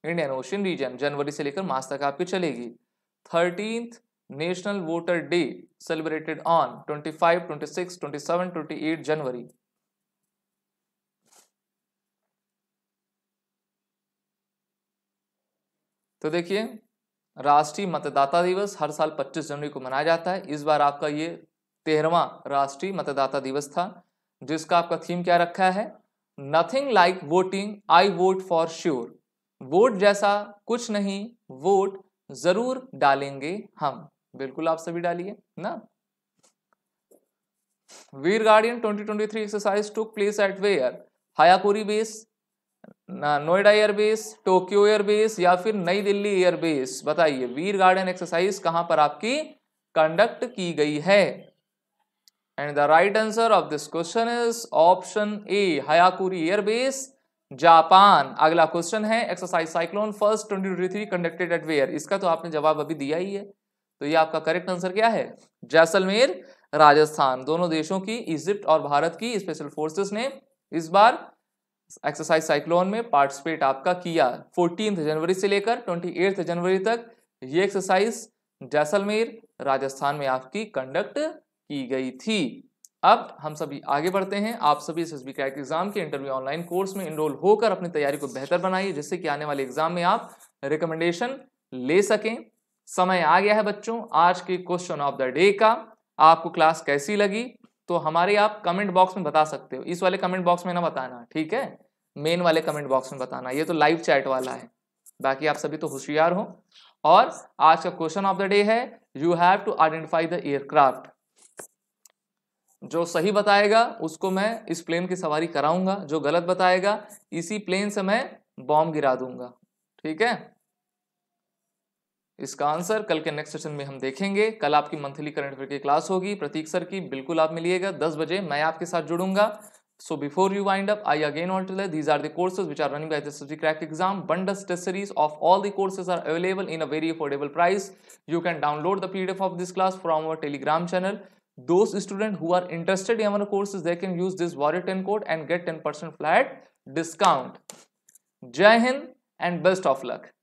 Indian ocean region जनवरी से लेकर मार्च तक आपकी चलेगी thirteen national voter day celebrated on twenty twenty five six twenty seven twenty eight January तो देखिए राष्ट्रीय मतदाता दिवस हर साल 25 जनवरी को मनाया जाता है इस बार आपका ये तेरहवा राष्ट्रीय मतदाता दिवस था जिसका आपका थीम क्या रखा है nothing like voting I vote for sure vote जैसा कुछ नहीं वोट जरूर डालेंगे हम बिल्कुल आप सभी डालिए ना Veer guardian 2023 exercise to place at where Hyakuri base Noida airbase Tokyo airbase या फिर नई दिल्ली एयरबेस बताइए वीर गार्डन एक्सरसाइज कहां पर आपकी कंडक्ट की गई है and the right answer of this question is option A Hyakuri airbase Japan अगला क्वेश्चन है exercise cyclone first twenty conducted at where इसका तो आपने जवाब अभी दिया ही है तो ये आपका करेक्ट आंसर क्या है जैसलमेर राजस्थान दोनों देशों की इजिप्ट और भारत की स्पेशल फोर्सेस ने इस बार एक्सरसाइज साइक्लोन में पार्टिसिपेट आपका किया फोर्टीन जनवरी से लेकर ट्वेंटी जनवरी तक ये एक्सरसाइज जैसलमेर राजस्थान में आपकी कंडक्ट की गई थी अब हम सभी आगे बढ़ते हैं आप सभी एस क्रैक एग्जाम के इंटरव्यू ऑनलाइन कोर्स में इनरोल होकर अपनी तैयारी को बेहतर बनाइए जिससे कि आने वाले एग्जाम में आप रिकमेंडेशन ले सकें समय आ गया है बच्चों आज के क्वेश्चन ऑफ द डे का आपको क्लास कैसी लगी तो हमारे आप कमेंट बॉक्स में बता सकते हो इस वाले कमेंट बॉक्स में ना बताना ठीक है मेन वाले कमेंट बॉक्स में बताना ये तो लाइव चैट वाला है बाकी आप सभी तो होशियार हो और आज का क्वेश्चन ऑफ द डे है you have to identify the aircraft जो सही बताएगा उसको मैं इस प्लेन की सवारी कराऊंगा जो गलत बताएगा इसी प्लेन से मैं बॉम्ब गिरा दूंगा ठीक है इसका आंसर कल के नेक्स्ट सेशन में हम देखेंगे कल आपकी मंथली करंट अफेयर की क्लास होगी प्रतीक सर की बिल्कुल आप मिलिएगा दस बजे मैं आपके साथ जुड़ूंगा so before you wind up I again all these are courses which are running crack exam bundles test series of all the courses are available in a very affordable price you can download the PDF of this class from our telegram channel those students who are interested in our courses they can use this warrior 10 code and get 10% flat discount jai hind and best of luck